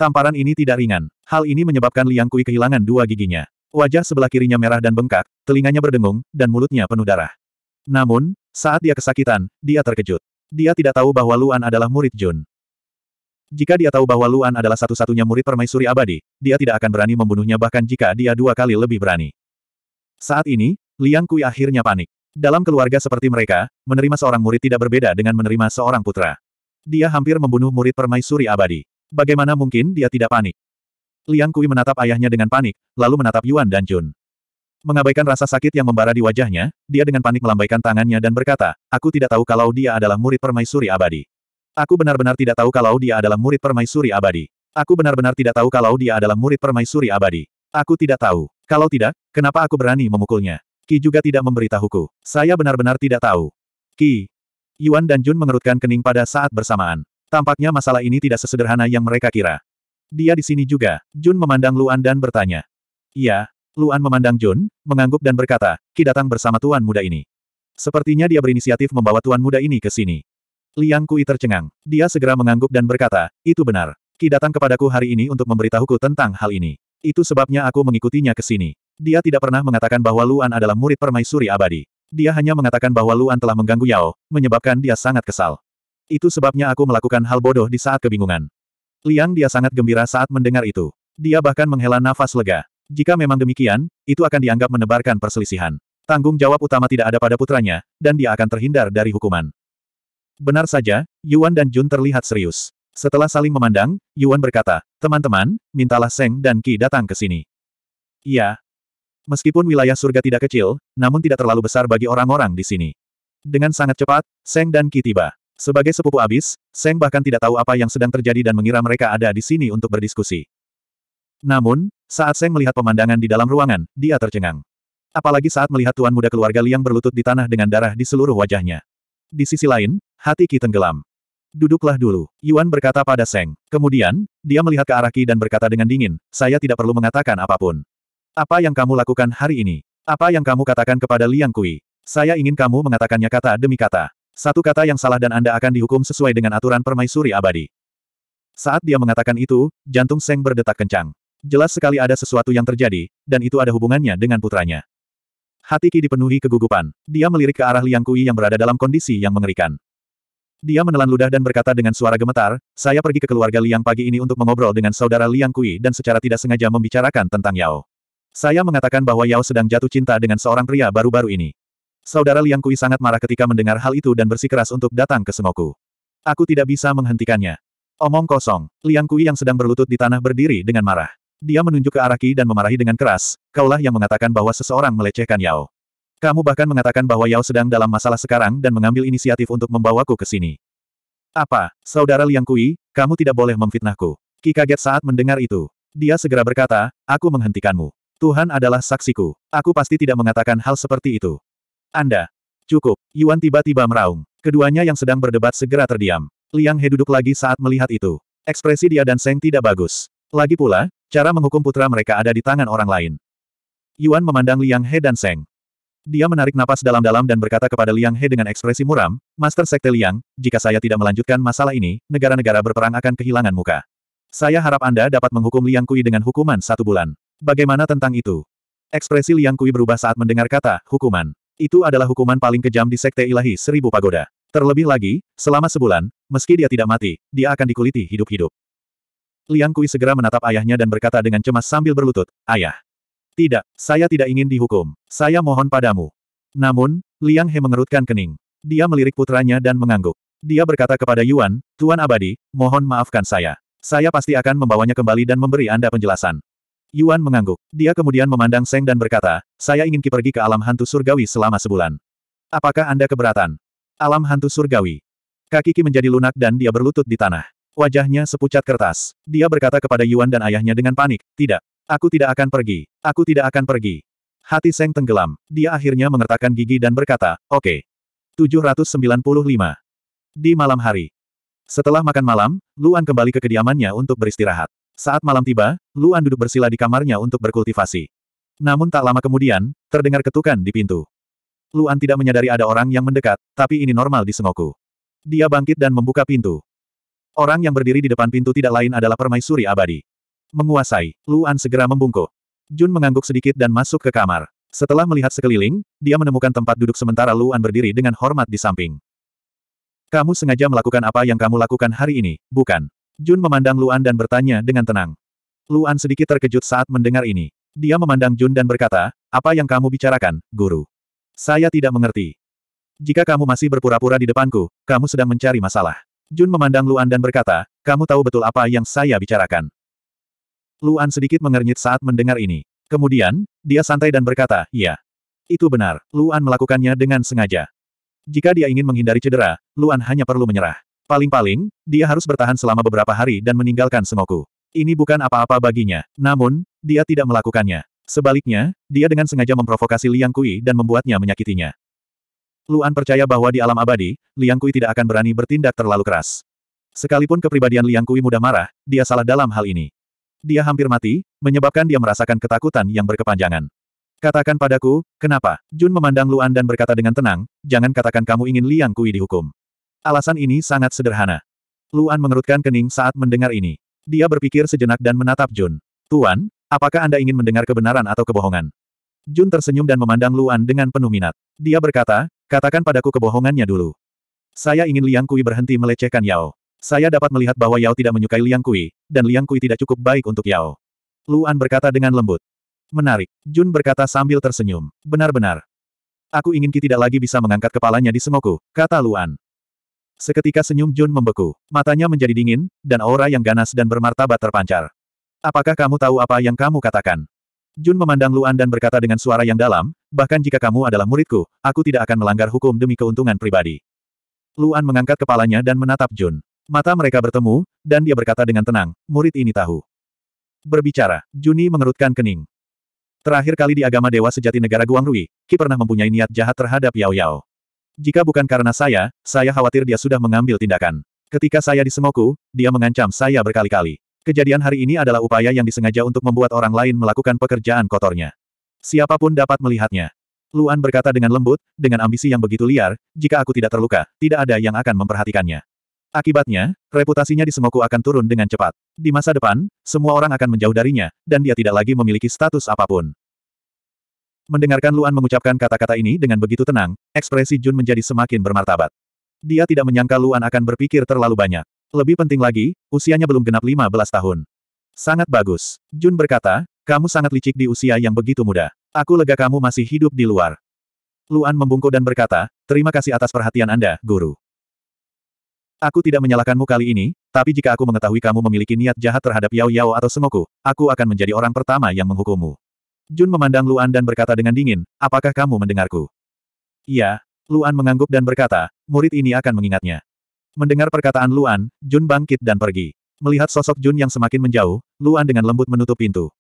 Tamparan ini tidak ringan. Hal ini menyebabkan Liang Kui kehilangan dua giginya. Wajah sebelah kirinya merah dan bengkak, telinganya berdengung, dan mulutnya penuh darah. Namun, saat dia kesakitan, dia terkejut. Dia tidak tahu bahwa Luan adalah murid Jun. Jika dia tahu bahwa Luan adalah satu-satunya murid permaisuri abadi, dia tidak akan berani membunuhnya bahkan jika dia dua kali lebih berani. Saat ini, Liang Kui akhirnya panik. Dalam keluarga seperti mereka, menerima seorang murid tidak berbeda dengan menerima seorang putra. Dia hampir membunuh murid permaisuri abadi. Bagaimana mungkin dia tidak panik? Liang Kui menatap ayahnya dengan panik, lalu menatap Yuan dan Jun. Mengabaikan rasa sakit yang membara di wajahnya, dia dengan panik melambaikan tangannya dan berkata, aku tidak tahu kalau dia adalah murid permaisuri abadi. Aku benar-benar tidak tahu kalau dia adalah murid permaisuri abadi. Aku benar-benar tidak tahu kalau dia adalah murid permaisuri abadi. Aku tidak tahu. Kalau tidak, kenapa aku berani memukulnya? Ki juga tidak memberitahuku. Saya benar-benar tidak tahu. Ki. Yuan dan Jun mengerutkan kening pada saat bersamaan. Tampaknya masalah ini tidak sesederhana yang mereka kira. Dia di sini juga. Jun memandang Luan dan bertanya. Iya, Luan memandang Jun, mengangguk dan berkata, Ki datang bersama tuan muda ini. Sepertinya dia berinisiatif membawa tuan muda ini ke sini. Liang Kui tercengang. Dia segera mengangguk dan berkata, itu benar. Ki datang kepadaku hari ini untuk memberitahuku tentang hal ini. Itu sebabnya aku mengikutinya ke sini. Dia tidak pernah mengatakan bahwa Luan adalah murid permaisuri abadi. Dia hanya mengatakan bahwa Luan telah mengganggu Yao, menyebabkan dia sangat kesal. Itu sebabnya aku melakukan hal bodoh di saat kebingungan. Liang dia sangat gembira saat mendengar itu. Dia bahkan menghela nafas lega. Jika memang demikian, itu akan dianggap menebarkan perselisihan. Tanggung jawab utama tidak ada pada putranya, dan dia akan terhindar dari hukuman. Benar saja, Yuan dan Jun terlihat serius. Setelah saling memandang, Yuan berkata, Teman-teman, mintalah Seng dan Ki datang ke sini. Iya, Meskipun wilayah surga tidak kecil, namun tidak terlalu besar bagi orang-orang di sini. Dengan sangat cepat, Seng dan Ki tiba. Sebagai sepupu abis, Seng bahkan tidak tahu apa yang sedang terjadi dan mengira mereka ada di sini untuk berdiskusi. Namun, saat Seng melihat pemandangan di dalam ruangan, dia tercengang. Apalagi saat melihat tuan muda keluarga Liang berlutut di tanah dengan darah di seluruh wajahnya. Di sisi lain, hati Ki tenggelam. Duduklah dulu, Yuan berkata pada Seng. Kemudian, dia melihat ke arah Ki dan berkata dengan dingin, saya tidak perlu mengatakan apapun. Apa yang kamu lakukan hari ini? Apa yang kamu katakan kepada Liang Kui? Saya ingin kamu mengatakannya kata demi kata. Satu kata yang salah dan Anda akan dihukum sesuai dengan aturan permaisuri abadi. Saat dia mengatakan itu, jantung Seng berdetak kencang. Jelas sekali ada sesuatu yang terjadi, dan itu ada hubungannya dengan putranya. Hati Ki dipenuhi kegugupan. Dia melirik ke arah Liang Kui yang berada dalam kondisi yang mengerikan. Dia menelan ludah dan berkata dengan suara gemetar, saya pergi ke keluarga Liang pagi ini untuk mengobrol dengan saudara Liang Kui dan secara tidak sengaja membicarakan tentang Yao. Saya mengatakan bahwa Yao sedang jatuh cinta dengan seorang pria baru-baru ini. Saudara Liang Kui sangat marah ketika mendengar hal itu dan bersikeras untuk datang ke Semoku. Aku tidak bisa menghentikannya. Omong kosong, Liang Kui yang sedang berlutut di tanah berdiri dengan marah. Dia menunjuk ke arah Ki dan memarahi dengan keras, kaulah yang mengatakan bahwa seseorang melecehkan Yao. Kamu bahkan mengatakan bahwa Yao sedang dalam masalah sekarang dan mengambil inisiatif untuk membawaku ke sini. Apa, saudara Liang Kui, kamu tidak boleh memfitnahku. Ki kaget saat mendengar itu. Dia segera berkata, aku menghentikanmu. Tuhan adalah saksiku. Aku pasti tidak mengatakan hal seperti itu. Anda. Cukup. Yuan tiba-tiba meraung. Keduanya yang sedang berdebat segera terdiam. Liang He duduk lagi saat melihat itu. Ekspresi dia dan Seng tidak bagus. Lagi pula, cara menghukum putra mereka ada di tangan orang lain. Yuan memandang Liang He dan Seng. Dia menarik napas dalam-dalam dan berkata kepada Liang He dengan ekspresi muram, Master Sekte Liang, jika saya tidak melanjutkan masalah ini, negara-negara berperang akan kehilangan muka. Saya harap Anda dapat menghukum Liang Kui dengan hukuman satu bulan. Bagaimana tentang itu? Ekspresi Liang Kui berubah saat mendengar kata, hukuman. Itu adalah hukuman paling kejam di Sekte Ilahi Seribu Pagoda. Terlebih lagi, selama sebulan, meski dia tidak mati, dia akan dikuliti hidup-hidup. Liang Kui segera menatap ayahnya dan berkata dengan cemas sambil berlutut, Ayah. Tidak, saya tidak ingin dihukum. Saya mohon padamu. Namun, Liang He mengerutkan kening. Dia melirik putranya dan mengangguk. Dia berkata kepada Yuan, Tuan Abadi, mohon maafkan saya. Saya pasti akan membawanya kembali dan memberi Anda penjelasan. Yuan mengangguk. Dia kemudian memandang Seng dan berkata, saya ingin Ki pergi ke alam hantu surgawi selama sebulan. Apakah Anda keberatan? Alam hantu surgawi. Kaki Ki menjadi lunak dan dia berlutut di tanah. Wajahnya sepucat kertas. Dia berkata kepada Yuan dan ayahnya dengan panik, tidak. Aku tidak akan pergi. Aku tidak akan pergi. Hati Seng tenggelam. Dia akhirnya mengertakkan gigi dan berkata, oke. Okay. 795. Di malam hari. Setelah makan malam, Luan kembali ke kediamannya untuk beristirahat. Saat malam tiba, Luan duduk bersila di kamarnya untuk berkultivasi. Namun tak lama kemudian, terdengar ketukan di pintu. Luan tidak menyadari ada orang yang mendekat, tapi ini normal di Sengoku. Dia bangkit dan membuka pintu. Orang yang berdiri di depan pintu tidak lain adalah permaisuri abadi. Menguasai, Luan segera membungkuk. Jun mengangguk sedikit dan masuk ke kamar. Setelah melihat sekeliling, dia menemukan tempat duduk sementara Luan berdiri dengan hormat di samping. Kamu sengaja melakukan apa yang kamu lakukan hari ini, bukan? Jun memandang Luan dan bertanya dengan tenang. Luan sedikit terkejut saat mendengar ini. Dia memandang Jun dan berkata, apa yang kamu bicarakan, guru? Saya tidak mengerti. Jika kamu masih berpura-pura di depanku, kamu sedang mencari masalah. Jun memandang Luan dan berkata, kamu tahu betul apa yang saya bicarakan. Luan sedikit mengernyit saat mendengar ini. Kemudian, dia santai dan berkata, ya. Itu benar, Luan melakukannya dengan sengaja. Jika dia ingin menghindari cedera, Luan hanya perlu menyerah. Paling-paling, dia harus bertahan selama beberapa hari dan meninggalkan Sengoku. Ini bukan apa-apa baginya. Namun, dia tidak melakukannya. Sebaliknya, dia dengan sengaja memprovokasi Liang Kui dan membuatnya menyakitinya. Luan percaya bahwa di alam abadi, Liang Kui tidak akan berani bertindak terlalu keras. Sekalipun kepribadian Liang Kui mudah marah, dia salah dalam hal ini. Dia hampir mati, menyebabkan dia merasakan ketakutan yang berkepanjangan. Katakan padaku, kenapa? Jun memandang Luan dan berkata dengan tenang, jangan katakan kamu ingin Liang Kui dihukum. Alasan ini sangat sederhana. Luan mengerutkan kening saat mendengar ini. Dia berpikir sejenak dan menatap Jun. Tuan, apakah Anda ingin mendengar kebenaran atau kebohongan? Jun tersenyum dan memandang Luan dengan penuh minat. Dia berkata, katakan padaku kebohongannya dulu. Saya ingin Liang Kui berhenti melecehkan Yao. Saya dapat melihat bahwa Yao tidak menyukai Liang Kui, dan Liang Kui tidak cukup baik untuk Yao. Luan berkata dengan lembut. Menarik, Jun berkata sambil tersenyum. Benar-benar. Aku ingin Ki tidak lagi bisa mengangkat kepalanya di sengoku, kata Luan. Seketika senyum Jun membeku. Matanya menjadi dingin, dan aura yang ganas dan bermartabat terpancar. Apakah kamu tahu apa yang kamu katakan? Jun memandang Luan dan berkata dengan suara yang dalam, bahkan jika kamu adalah muridku, aku tidak akan melanggar hukum demi keuntungan pribadi. Luan mengangkat kepalanya dan menatap Jun. Mata mereka bertemu, dan dia berkata dengan tenang, murid ini tahu. Berbicara, Juni mengerutkan kening. Terakhir kali di agama dewa sejati negara Guangrui, Ki pernah mempunyai niat jahat terhadap Yao Yao. Jika bukan karena saya, saya khawatir dia sudah mengambil tindakan. Ketika saya di Semoku, dia mengancam saya berkali-kali. Kejadian hari ini adalah upaya yang disengaja untuk membuat orang lain melakukan pekerjaan kotornya. Siapapun dapat melihatnya. Luan berkata dengan lembut, dengan ambisi yang begitu liar, jika aku tidak terluka, tidak ada yang akan memperhatikannya. Akibatnya, reputasinya di Semoku akan turun dengan cepat. Di masa depan, semua orang akan menjauh darinya, dan dia tidak lagi memiliki status apapun. Mendengarkan Luan mengucapkan kata-kata ini dengan begitu tenang, ekspresi Jun menjadi semakin bermartabat. Dia tidak menyangka Luan akan berpikir terlalu banyak. Lebih penting lagi, usianya belum genap 15 tahun. Sangat bagus. Jun berkata, kamu sangat licik di usia yang begitu muda. Aku lega kamu masih hidup di luar. Luan membungkuk dan berkata, terima kasih atas perhatian Anda, guru. Aku tidak menyalahkanmu kali ini, tapi jika aku mengetahui kamu memiliki niat jahat terhadap Yao Yao atau Sengoku, aku akan menjadi orang pertama yang menghukummu. Jun memandang Luan dan berkata dengan dingin, apakah kamu mendengarku? Iya, Luan mengangguk dan berkata, murid ini akan mengingatnya. Mendengar perkataan Luan, Jun bangkit dan pergi. Melihat sosok Jun yang semakin menjauh, Luan dengan lembut menutup pintu.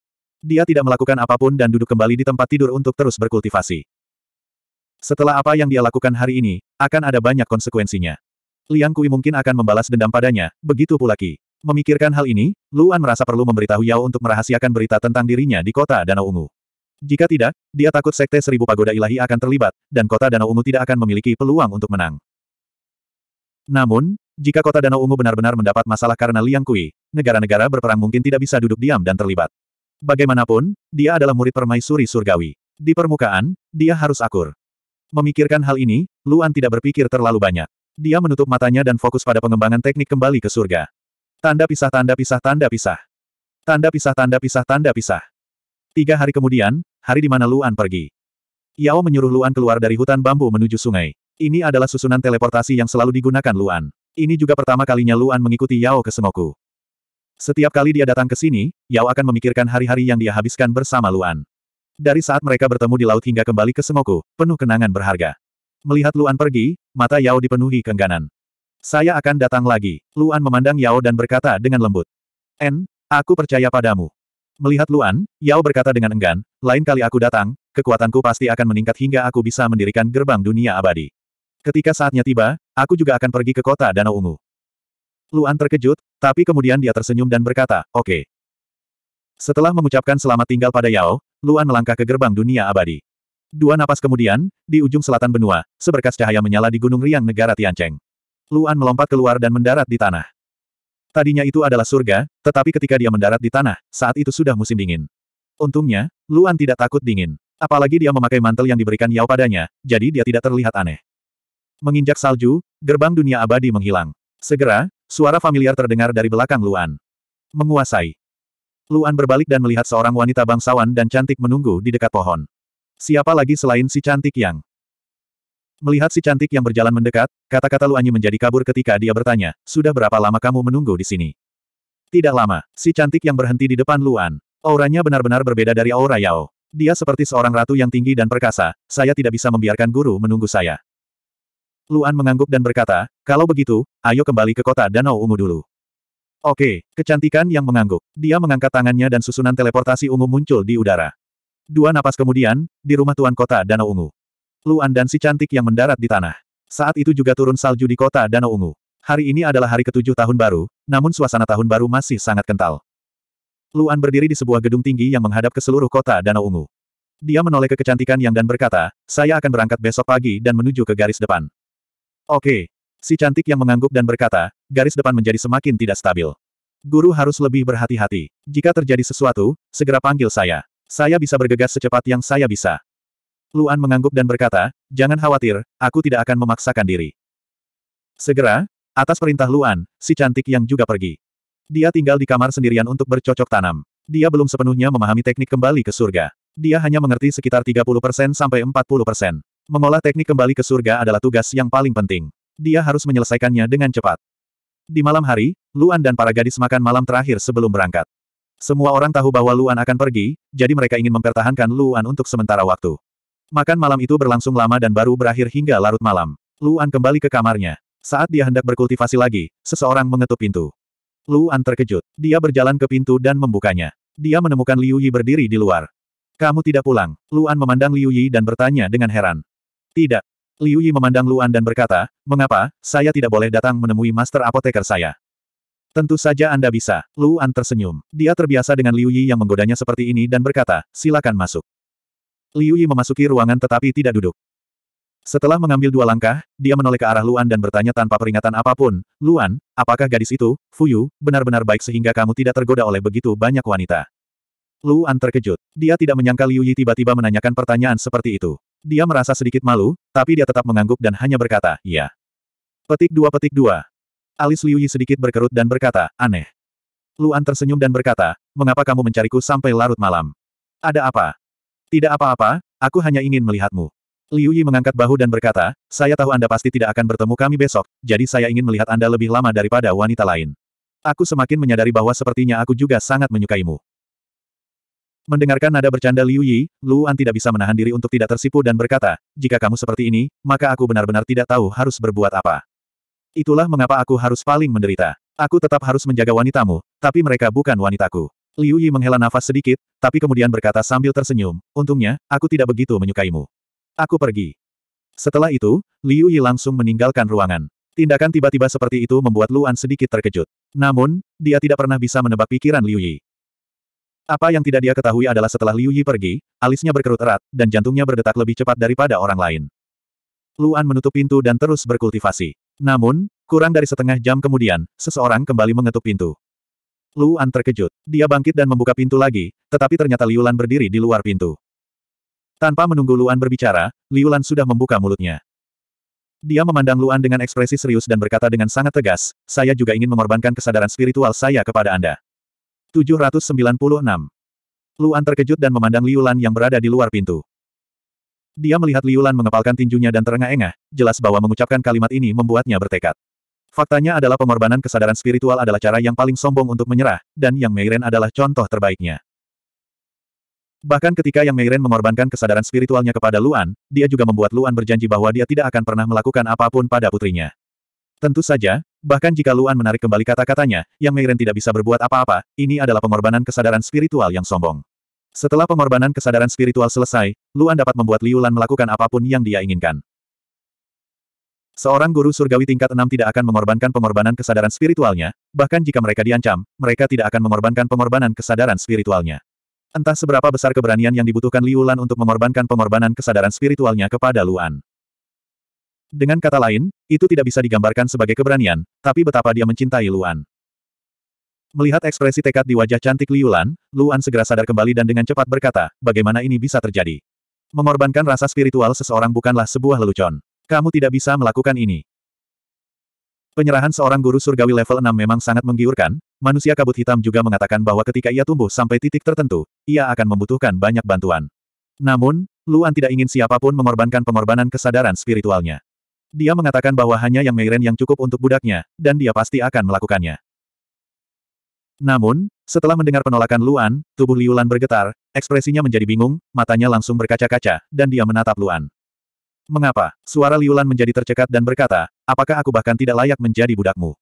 Dia tidak melakukan apapun dan duduk kembali di tempat tidur untuk terus berkultivasi. Setelah apa yang dia lakukan hari ini, akan ada banyak konsekuensinya. Liang Kui mungkin akan membalas dendam padanya, begitu pula Ki. Memikirkan hal ini, Luan merasa perlu memberitahu Yao untuk merahasiakan berita tentang dirinya di kota Danau Ungu. Jika tidak, dia takut Sekte Seribu Pagoda Ilahi akan terlibat, dan kota Danau Ungu tidak akan memiliki peluang untuk menang. Namun, jika kota Danau Ungu benar-benar mendapat masalah karena Liang Kui, negara-negara berperang mungkin tidak bisa duduk diam dan terlibat. Bagaimanapun, dia adalah murid permaisuri surgawi. Di permukaan, dia harus akur. Memikirkan hal ini, Luan tidak berpikir terlalu banyak. Dia menutup matanya dan fokus pada pengembangan teknik kembali ke surga. Tanda pisah tanda pisah tanda pisah. Tanda pisah tanda pisah tanda pisah. Tiga hari kemudian, hari di mana Luan pergi. Yao menyuruh Luan keluar dari hutan bambu menuju sungai. Ini adalah susunan teleportasi yang selalu digunakan Luan. Ini juga pertama kalinya Luan mengikuti Yao ke Semoku. Setiap kali dia datang ke sini, Yao akan memikirkan hari-hari yang dia habiskan bersama Luan. Dari saat mereka bertemu di laut hingga kembali ke Semoku, penuh kenangan berharga. Melihat Luan pergi, mata Yao dipenuhi kengganan. Saya akan datang lagi. Luan memandang Yao dan berkata dengan lembut. En, aku percaya padamu. Melihat Luan, Yao berkata dengan enggan, lain kali aku datang, kekuatanku pasti akan meningkat hingga aku bisa mendirikan gerbang dunia abadi. Ketika saatnya tiba, aku juga akan pergi ke kota Danau Ungu. Luan terkejut, tapi kemudian dia tersenyum dan berkata, oke. Okay. Setelah mengucapkan selamat tinggal pada Yao, Luan melangkah ke gerbang dunia abadi. Dua napas kemudian, di ujung selatan benua, seberkas cahaya menyala di Gunung Riang Negara Tiancheng. Luan melompat keluar dan mendarat di tanah. Tadinya itu adalah surga, tetapi ketika dia mendarat di tanah, saat itu sudah musim dingin. Untungnya, Luan tidak takut dingin. Apalagi dia memakai mantel yang diberikan Yao padanya, jadi dia tidak terlihat aneh. Menginjak salju, gerbang dunia abadi menghilang. Segera, suara familiar terdengar dari belakang Luan. Menguasai. Luan berbalik dan melihat seorang wanita bangsawan dan cantik menunggu di dekat pohon. Siapa lagi selain si cantik yang Melihat si cantik yang berjalan mendekat, kata-kata Luanyi menjadi kabur ketika dia bertanya, sudah berapa lama kamu menunggu di sini? Tidak lama, si cantik yang berhenti di depan Luan. Auranya benar-benar berbeda dari aura Yao. Dia seperti seorang ratu yang tinggi dan perkasa, saya tidak bisa membiarkan guru menunggu saya. Luan mengangguk dan berkata, kalau begitu, ayo kembali ke kota Danau Ungu dulu. Oke, kecantikan yang mengangguk. Dia mengangkat tangannya dan susunan teleportasi ungu muncul di udara. Dua napas kemudian, di rumah tuan kota Danau Ungu. Luan dan si cantik yang mendarat di tanah. Saat itu juga turun salju di kota Danau Ungu. Hari ini adalah hari ketujuh tahun baru, namun suasana tahun baru masih sangat kental. Luan berdiri di sebuah gedung tinggi yang menghadap ke seluruh kota Danau Ungu. Dia menoleh ke kecantikan Yang dan berkata, saya akan berangkat besok pagi dan menuju ke garis depan. Oke. Si cantik yang mengangguk dan berkata, garis depan menjadi semakin tidak stabil. Guru harus lebih berhati-hati. Jika terjadi sesuatu, segera panggil saya. Saya bisa bergegas secepat yang saya bisa. Luan mengangguk dan berkata, jangan khawatir, aku tidak akan memaksakan diri. Segera, atas perintah Luan, si cantik yang juga pergi. Dia tinggal di kamar sendirian untuk bercocok tanam. Dia belum sepenuhnya memahami teknik kembali ke surga. Dia hanya mengerti sekitar 30% sampai 40%. Mengolah teknik kembali ke surga adalah tugas yang paling penting. Dia harus menyelesaikannya dengan cepat. Di malam hari, Luan dan para gadis makan malam terakhir sebelum berangkat. Semua orang tahu bahwa Luan akan pergi, jadi mereka ingin mempertahankan Luan untuk sementara waktu. Makan malam itu berlangsung lama dan baru berakhir hingga larut malam. Luan kembali ke kamarnya. Saat dia hendak berkultivasi lagi, seseorang mengetuk pintu. Luan terkejut. Dia berjalan ke pintu dan membukanya. Dia menemukan Liu Yi berdiri di luar. Kamu tidak pulang. Luan memandang Liu Yi dan bertanya dengan heran. Tidak. Liu Yi memandang Luan dan berkata, Mengapa, saya tidak boleh datang menemui master apoteker saya? Tentu saja Anda bisa. Luan tersenyum. Dia terbiasa dengan Liu Yi yang menggodanya seperti ini dan berkata, silakan masuk. Liu Yi memasuki ruangan tetapi tidak duduk. Setelah mengambil dua langkah, dia menoleh ke arah Luan dan bertanya tanpa peringatan apapun, Luan, apakah gadis itu, Fuyu, benar-benar baik sehingga kamu tidak tergoda oleh begitu banyak wanita? Luan terkejut. Dia tidak menyangka Liu Yi tiba-tiba menanyakan pertanyaan seperti itu. Dia merasa sedikit malu, tapi dia tetap mengangguk dan hanya berkata, ya. Petik dua petik dua. Alis Liu Yi sedikit berkerut dan berkata, aneh. Luan tersenyum dan berkata, mengapa kamu mencariku sampai larut malam? Ada apa? Tidak apa-apa, aku hanya ingin melihatmu. Liu Yi mengangkat bahu dan berkata, saya tahu Anda pasti tidak akan bertemu kami besok, jadi saya ingin melihat Anda lebih lama daripada wanita lain. Aku semakin menyadari bahwa sepertinya aku juga sangat menyukaimu. Mendengarkan nada bercanda Liu Yi, An tidak bisa menahan diri untuk tidak tersipu dan berkata, jika kamu seperti ini, maka aku benar-benar tidak tahu harus berbuat apa. Itulah mengapa aku harus paling menderita. Aku tetap harus menjaga wanitamu, tapi mereka bukan wanitaku. Liu Yi menghela nafas sedikit, tapi kemudian berkata sambil tersenyum, untungnya, aku tidak begitu menyukaimu. Aku pergi. Setelah itu, Liu Yi langsung meninggalkan ruangan. Tindakan tiba-tiba seperti itu membuat Luan sedikit terkejut. Namun, dia tidak pernah bisa menebak pikiran Liu Yi. Apa yang tidak dia ketahui adalah setelah Liu Yi pergi, alisnya berkerut erat, dan jantungnya berdetak lebih cepat daripada orang lain. Luan menutup pintu dan terus berkultivasi. Namun, kurang dari setengah jam kemudian, seseorang kembali mengetuk pintu. Luan terkejut. Dia bangkit dan membuka pintu lagi, tetapi ternyata Liulan berdiri di luar pintu. Tanpa menunggu Luan berbicara, Liulan sudah membuka mulutnya. Dia memandang Luan dengan ekspresi serius dan berkata dengan sangat tegas, saya juga ingin mengorbankan kesadaran spiritual saya kepada Anda. 796. Luan terkejut dan memandang Liulan yang berada di luar pintu. Dia melihat Liulan mengepalkan tinjunya dan terengah-engah, jelas bahwa mengucapkan kalimat ini membuatnya bertekad. Faktanya adalah pengorbanan kesadaran spiritual adalah cara yang paling sombong untuk menyerah, dan Yang Meiren adalah contoh terbaiknya. Bahkan ketika Yang Meiren mengorbankan kesadaran spiritualnya kepada Luan, dia juga membuat Luan berjanji bahwa dia tidak akan pernah melakukan apapun pada putrinya. Tentu saja, bahkan jika Luan menarik kembali kata-katanya, Yang Meiren tidak bisa berbuat apa-apa, ini adalah pengorbanan kesadaran spiritual yang sombong. Setelah pengorbanan kesadaran spiritual selesai, Luan dapat membuat Liulan melakukan apapun yang dia inginkan. Seorang guru surgawi tingkat enam tidak akan mengorbankan pengorbanan kesadaran spiritualnya, bahkan jika mereka diancam, mereka tidak akan mengorbankan pengorbanan kesadaran spiritualnya. Entah seberapa besar keberanian yang dibutuhkan Liu Lan untuk mengorbankan pengorbanan kesadaran spiritualnya kepada Luan. Dengan kata lain, itu tidak bisa digambarkan sebagai keberanian, tapi betapa dia mencintai Luan. Melihat ekspresi tekad di wajah cantik Liu Lan, Luan segera sadar kembali dan dengan cepat berkata, bagaimana ini bisa terjadi. Mengorbankan rasa spiritual seseorang bukanlah sebuah lelucon. Kamu tidak bisa melakukan ini. Penyerahan seorang guru surgawi level 6 memang sangat menggiurkan, manusia kabut hitam juga mengatakan bahwa ketika ia tumbuh sampai titik tertentu, ia akan membutuhkan banyak bantuan. Namun, Luan tidak ingin siapapun mengorbankan pengorbanan kesadaran spiritualnya. Dia mengatakan bahwa hanya yang Meiren yang cukup untuk budaknya, dan dia pasti akan melakukannya. Namun, setelah mendengar penolakan Luan, tubuh Liulan bergetar, ekspresinya menjadi bingung, matanya langsung berkaca-kaca, dan dia menatap Luan. Mengapa? Suara Liulan menjadi tercekat dan berkata, apakah aku bahkan tidak layak menjadi budakmu?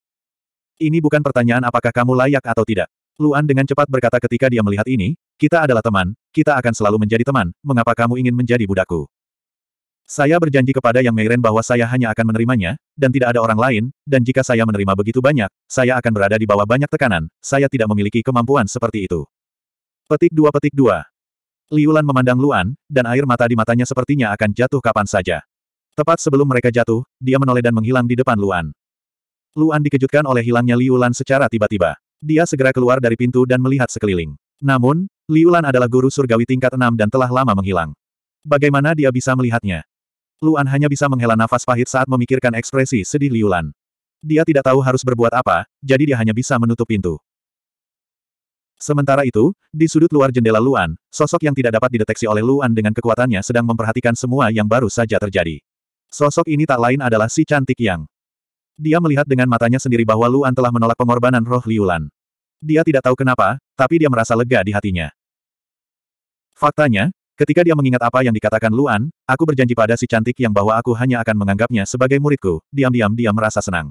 Ini bukan pertanyaan apakah kamu layak atau tidak. Luan dengan cepat berkata ketika dia melihat ini, kita adalah teman, kita akan selalu menjadi teman, mengapa kamu ingin menjadi budakku? Saya berjanji kepada Yang Meiren bahwa saya hanya akan menerimanya, dan tidak ada orang lain, dan jika saya menerima begitu banyak, saya akan berada di bawah banyak tekanan, saya tidak memiliki kemampuan seperti itu. Petik 2 Petik 2 Liulan memandang Luan, dan air mata di matanya sepertinya akan jatuh kapan saja. Tepat sebelum mereka jatuh, dia menoleh dan menghilang di depan Luan. Luan dikejutkan oleh hilangnya Liulan secara tiba-tiba. Dia segera keluar dari pintu dan melihat sekeliling. Namun, Liulan adalah guru surgawi tingkat 6 dan telah lama menghilang. Bagaimana dia bisa melihatnya? Luan hanya bisa menghela nafas pahit saat memikirkan ekspresi sedih Liulan. Dia tidak tahu harus berbuat apa, jadi dia hanya bisa menutup pintu. Sementara itu, di sudut luar jendela Luan, sosok yang tidak dapat dideteksi oleh Luan dengan kekuatannya sedang memperhatikan semua yang baru saja terjadi. Sosok ini tak lain adalah si cantik yang. Dia melihat dengan matanya sendiri bahwa Luan telah menolak pengorbanan roh Liulan. Dia tidak tahu kenapa, tapi dia merasa lega di hatinya. Faktanya, ketika dia mengingat apa yang dikatakan Luan, aku berjanji pada si cantik yang bahwa aku hanya akan menganggapnya sebagai muridku, diam-diam dia merasa senang.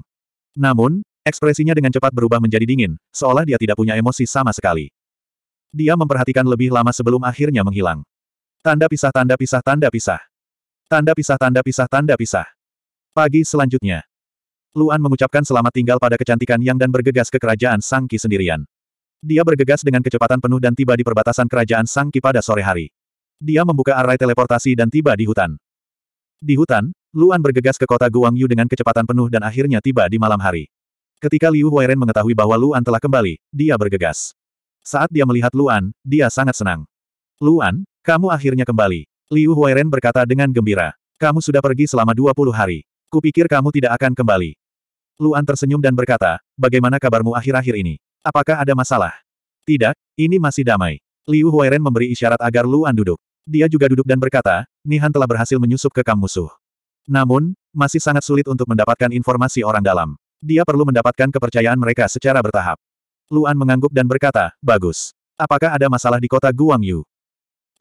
Namun, Ekspresinya dengan cepat berubah menjadi dingin, seolah dia tidak punya emosi sama sekali. Dia memperhatikan lebih lama sebelum akhirnya menghilang. Tanda pisah tanda pisah tanda pisah. Tanda pisah tanda pisah tanda pisah. Pagi selanjutnya. Luan mengucapkan selamat tinggal pada kecantikan yang dan bergegas ke kerajaan Sangki sendirian. Dia bergegas dengan kecepatan penuh dan tiba di perbatasan kerajaan Sangki pada sore hari. Dia membuka array teleportasi dan tiba di hutan. Di hutan, Luan bergegas ke kota Guangyu dengan kecepatan penuh dan akhirnya tiba di malam hari. Ketika Liu Huairen mengetahui bahwa Luan telah kembali, dia bergegas. Saat dia melihat Luan, dia sangat senang. Luan, kamu akhirnya kembali. Liu Huairen berkata dengan gembira. Kamu sudah pergi selama 20 hari. Kupikir kamu tidak akan kembali. Luan tersenyum dan berkata, bagaimana kabarmu akhir-akhir ini? Apakah ada masalah? Tidak, ini masih damai. Liu Huairen memberi isyarat agar Luan duduk. Dia juga duduk dan berkata, Nihan telah berhasil menyusup ke kamp musuh. Namun, masih sangat sulit untuk mendapatkan informasi orang dalam. Dia perlu mendapatkan kepercayaan mereka secara bertahap. Luan mengangguk dan berkata, bagus. Apakah ada masalah di kota Guangyu?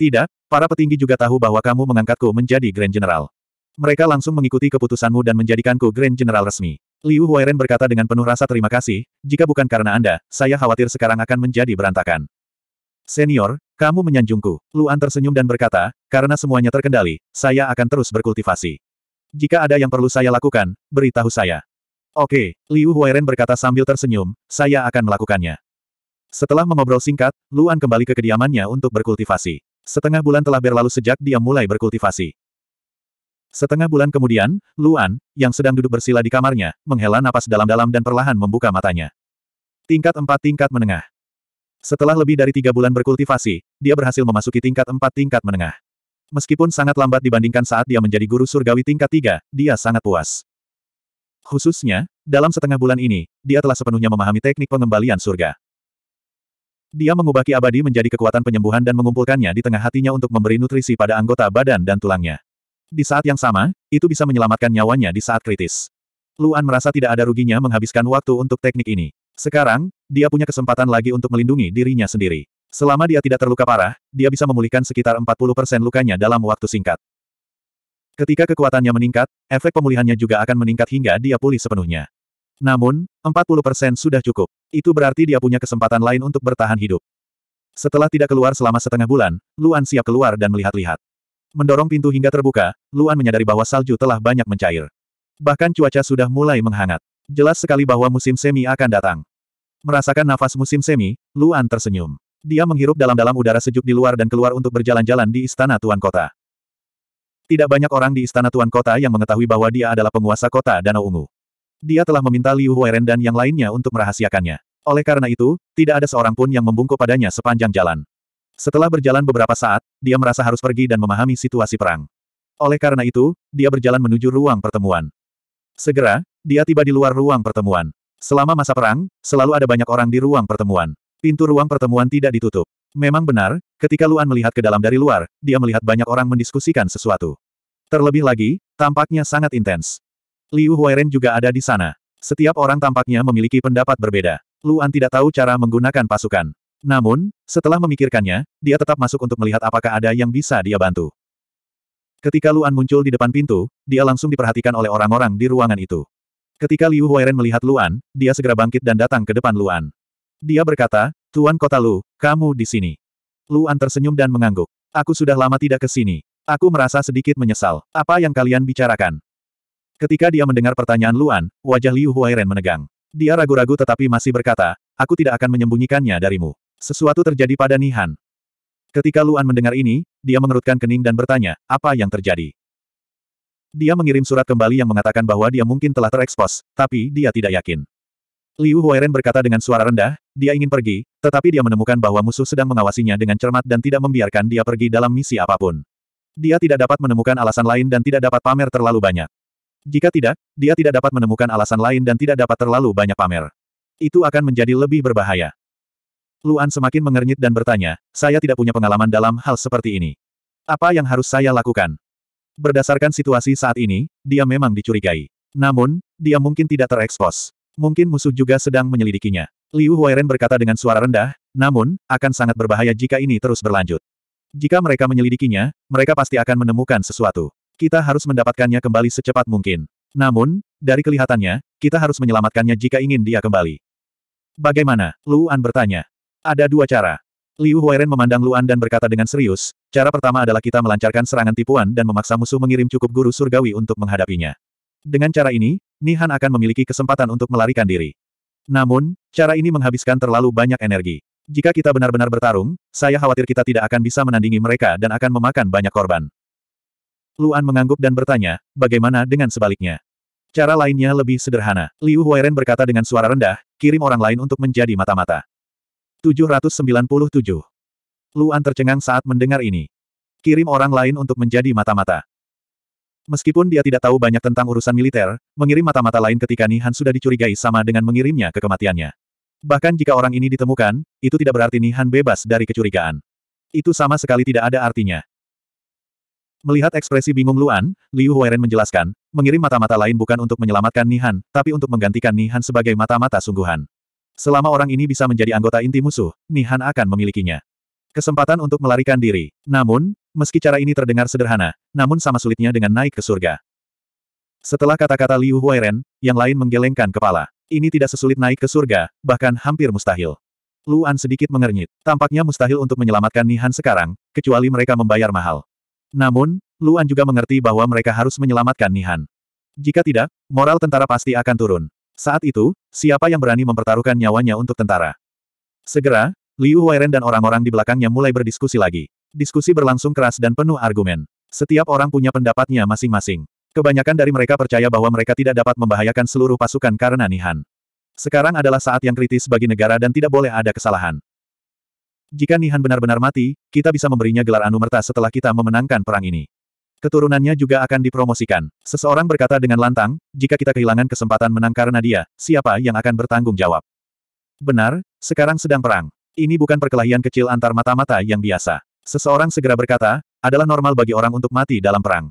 Tidak, para petinggi juga tahu bahwa kamu mengangkatku menjadi Grand General. Mereka langsung mengikuti keputusanmu dan menjadikanku Grand General resmi. Liu Huairen berkata dengan penuh rasa terima kasih, jika bukan karena Anda, saya khawatir sekarang akan menjadi berantakan. Senior, kamu menyanjungku. Luan tersenyum dan berkata, karena semuanya terkendali, saya akan terus berkultivasi. Jika ada yang perlu saya lakukan, beritahu saya. Oke, Liu Huairen berkata sambil tersenyum, saya akan melakukannya. Setelah mengobrol singkat, Luan kembali ke kediamannya untuk berkultivasi. Setengah bulan telah berlalu sejak dia mulai berkultivasi. Setengah bulan kemudian, Luan, yang sedang duduk bersila di kamarnya, menghela napas dalam-dalam dan perlahan membuka matanya. Tingkat 4 tingkat menengah. Setelah lebih dari tiga bulan berkultivasi, dia berhasil memasuki tingkat 4 tingkat menengah. Meskipun sangat lambat dibandingkan saat dia menjadi guru surgawi tingkat 3, dia sangat puas. Khususnya, dalam setengah bulan ini, dia telah sepenuhnya memahami teknik pengembalian surga. Dia mengubah ki abadi menjadi kekuatan penyembuhan dan mengumpulkannya di tengah hatinya untuk memberi nutrisi pada anggota badan dan tulangnya. Di saat yang sama, itu bisa menyelamatkan nyawanya di saat kritis. Luan merasa tidak ada ruginya menghabiskan waktu untuk teknik ini. Sekarang, dia punya kesempatan lagi untuk melindungi dirinya sendiri. Selama dia tidak terluka parah, dia bisa memulihkan sekitar 40% lukanya dalam waktu singkat. Ketika kekuatannya meningkat, efek pemulihannya juga akan meningkat hingga dia pulih sepenuhnya. Namun, 40% sudah cukup. Itu berarti dia punya kesempatan lain untuk bertahan hidup. Setelah tidak keluar selama setengah bulan, Luan siap keluar dan melihat-lihat. Mendorong pintu hingga terbuka, Luan menyadari bahwa salju telah banyak mencair. Bahkan cuaca sudah mulai menghangat. Jelas sekali bahwa musim semi akan datang. Merasakan nafas musim semi, Luan tersenyum. Dia menghirup dalam-dalam udara sejuk di luar dan keluar untuk berjalan-jalan di istana Tuan Kota. Tidak banyak orang di istana tuan kota yang mengetahui bahwa dia adalah penguasa kota Danau Ungu. Dia telah meminta Liu Huairen dan yang lainnya untuk merahasiakannya. Oleh karena itu, tidak ada seorang pun yang membungkuk padanya sepanjang jalan. Setelah berjalan beberapa saat, dia merasa harus pergi dan memahami situasi perang. Oleh karena itu, dia berjalan menuju ruang pertemuan. Segera, dia tiba di luar ruang pertemuan. Selama masa perang, selalu ada banyak orang di ruang pertemuan. Pintu ruang pertemuan tidak ditutup. Memang benar, ketika Luan melihat ke dalam dari luar, dia melihat banyak orang mendiskusikan sesuatu. Terlebih lagi, tampaknya sangat intens. Liu Huairen juga ada di sana. Setiap orang tampaknya memiliki pendapat berbeda. Luan tidak tahu cara menggunakan pasukan. Namun, setelah memikirkannya, dia tetap masuk untuk melihat apakah ada yang bisa dia bantu. Ketika Luan muncul di depan pintu, dia langsung diperhatikan oleh orang-orang di ruangan itu. Ketika Liu Huairen melihat Luan, dia segera bangkit dan datang ke depan Luan. Dia berkata, Tuan Kota Lu, kamu di sini. Luan tersenyum dan mengangguk. Aku sudah lama tidak ke sini. Aku merasa sedikit menyesal. Apa yang kalian bicarakan? Ketika dia mendengar pertanyaan Luan, wajah Liu Huairen menegang. Dia ragu-ragu tetapi masih berkata, aku tidak akan menyembunyikannya darimu. Sesuatu terjadi pada Nihan. Ketika Luan mendengar ini, dia mengerutkan kening dan bertanya, apa yang terjadi? Dia mengirim surat kembali yang mengatakan bahwa dia mungkin telah terekspos, tapi dia tidak yakin. Liu Huairen berkata dengan suara rendah, dia ingin pergi, tetapi dia menemukan bahwa musuh sedang mengawasinya dengan cermat dan tidak membiarkan dia pergi dalam misi apapun. Dia tidak dapat menemukan alasan lain dan tidak dapat pamer terlalu banyak. Jika tidak, dia tidak dapat menemukan alasan lain dan tidak dapat terlalu banyak pamer. Itu akan menjadi lebih berbahaya. Luan semakin mengernyit dan bertanya, saya tidak punya pengalaman dalam hal seperti ini. Apa yang harus saya lakukan? Berdasarkan situasi saat ini, dia memang dicurigai. Namun, dia mungkin tidak terekspos. Mungkin musuh juga sedang menyelidikinya. Liu Huairen berkata dengan suara rendah, namun, akan sangat berbahaya jika ini terus berlanjut. Jika mereka menyelidikinya, mereka pasti akan menemukan sesuatu. Kita harus mendapatkannya kembali secepat mungkin. Namun, dari kelihatannya, kita harus menyelamatkannya jika ingin dia kembali. Bagaimana? Luan bertanya. Ada dua cara. Liu Huairen memandang Luan dan berkata dengan serius, cara pertama adalah kita melancarkan serangan tipuan dan memaksa musuh mengirim cukup guru surgawi untuk menghadapinya. Dengan cara ini, Nihan akan memiliki kesempatan untuk melarikan diri. Namun, cara ini menghabiskan terlalu banyak energi. Jika kita benar-benar bertarung, saya khawatir kita tidak akan bisa menandingi mereka dan akan memakan banyak korban. Luan mengangguk dan bertanya, bagaimana dengan sebaliknya? Cara lainnya lebih sederhana. Liu Huairen berkata dengan suara rendah, kirim orang lain untuk menjadi mata-mata. 797. Luan tercengang saat mendengar ini. Kirim orang lain untuk menjadi mata-mata. Meskipun dia tidak tahu banyak tentang urusan militer, mengirim mata-mata lain ketika Nihan sudah dicurigai sama dengan mengirimnya ke kematiannya. Bahkan jika orang ini ditemukan, itu tidak berarti Nihan bebas dari kecurigaan. Itu sama sekali tidak ada artinya. Melihat ekspresi bingung Luan, Liu Huairen menjelaskan, mengirim mata-mata lain bukan untuk menyelamatkan Nihan, tapi untuk menggantikan Nihan sebagai mata-mata sungguhan. Selama orang ini bisa menjadi anggota inti musuh, Nihan akan memilikinya. Kesempatan untuk melarikan diri. Namun, meski cara ini terdengar sederhana, namun sama sulitnya dengan naik ke surga. Setelah kata-kata Liu Huairen, yang lain menggelengkan kepala. Ini tidak sesulit naik ke surga, bahkan hampir mustahil. Luan sedikit mengernyit. Tampaknya mustahil untuk menyelamatkan Nihan sekarang, kecuali mereka membayar mahal. Namun, Luan juga mengerti bahwa mereka harus menyelamatkan Nihan. Jika tidak, moral tentara pasti akan turun. Saat itu, siapa yang berani mempertaruhkan nyawanya untuk tentara? Segera, Liu Huairen dan orang-orang di belakangnya mulai berdiskusi lagi. Diskusi berlangsung keras dan penuh argumen. Setiap orang punya pendapatnya masing-masing. Kebanyakan dari mereka percaya bahwa mereka tidak dapat membahayakan seluruh pasukan karena Nihan. Sekarang adalah saat yang kritis bagi negara dan tidak boleh ada kesalahan. Jika Nihan benar-benar mati, kita bisa memberinya gelar Anumerta setelah kita memenangkan perang ini. Keturunannya juga akan dipromosikan. Seseorang berkata dengan lantang, jika kita kehilangan kesempatan menang karena dia, siapa yang akan bertanggung jawab? Benar, sekarang sedang perang. Ini bukan perkelahian kecil antar mata-mata yang biasa. Seseorang segera berkata, adalah normal bagi orang untuk mati dalam perang.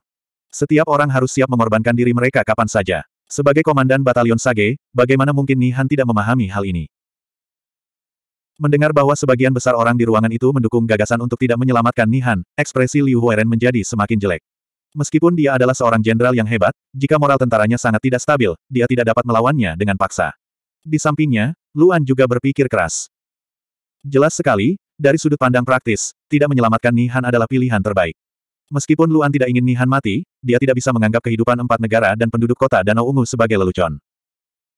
Setiap orang harus siap mengorbankan diri mereka kapan saja. Sebagai komandan batalion Sage, bagaimana mungkin Nihan tidak memahami hal ini? Mendengar bahwa sebagian besar orang di ruangan itu mendukung gagasan untuk tidak menyelamatkan Nihan, ekspresi Liu Hueren menjadi semakin jelek. Meskipun dia adalah seorang jenderal yang hebat, jika moral tentaranya sangat tidak stabil, dia tidak dapat melawannya dengan paksa. Di sampingnya, Luan juga berpikir keras. Jelas sekali, dari sudut pandang praktis, tidak menyelamatkan Nihan adalah pilihan terbaik. Meskipun Luan tidak ingin Nihan mati, dia tidak bisa menganggap kehidupan empat negara dan penduduk kota Danau Ungu sebagai lelucon.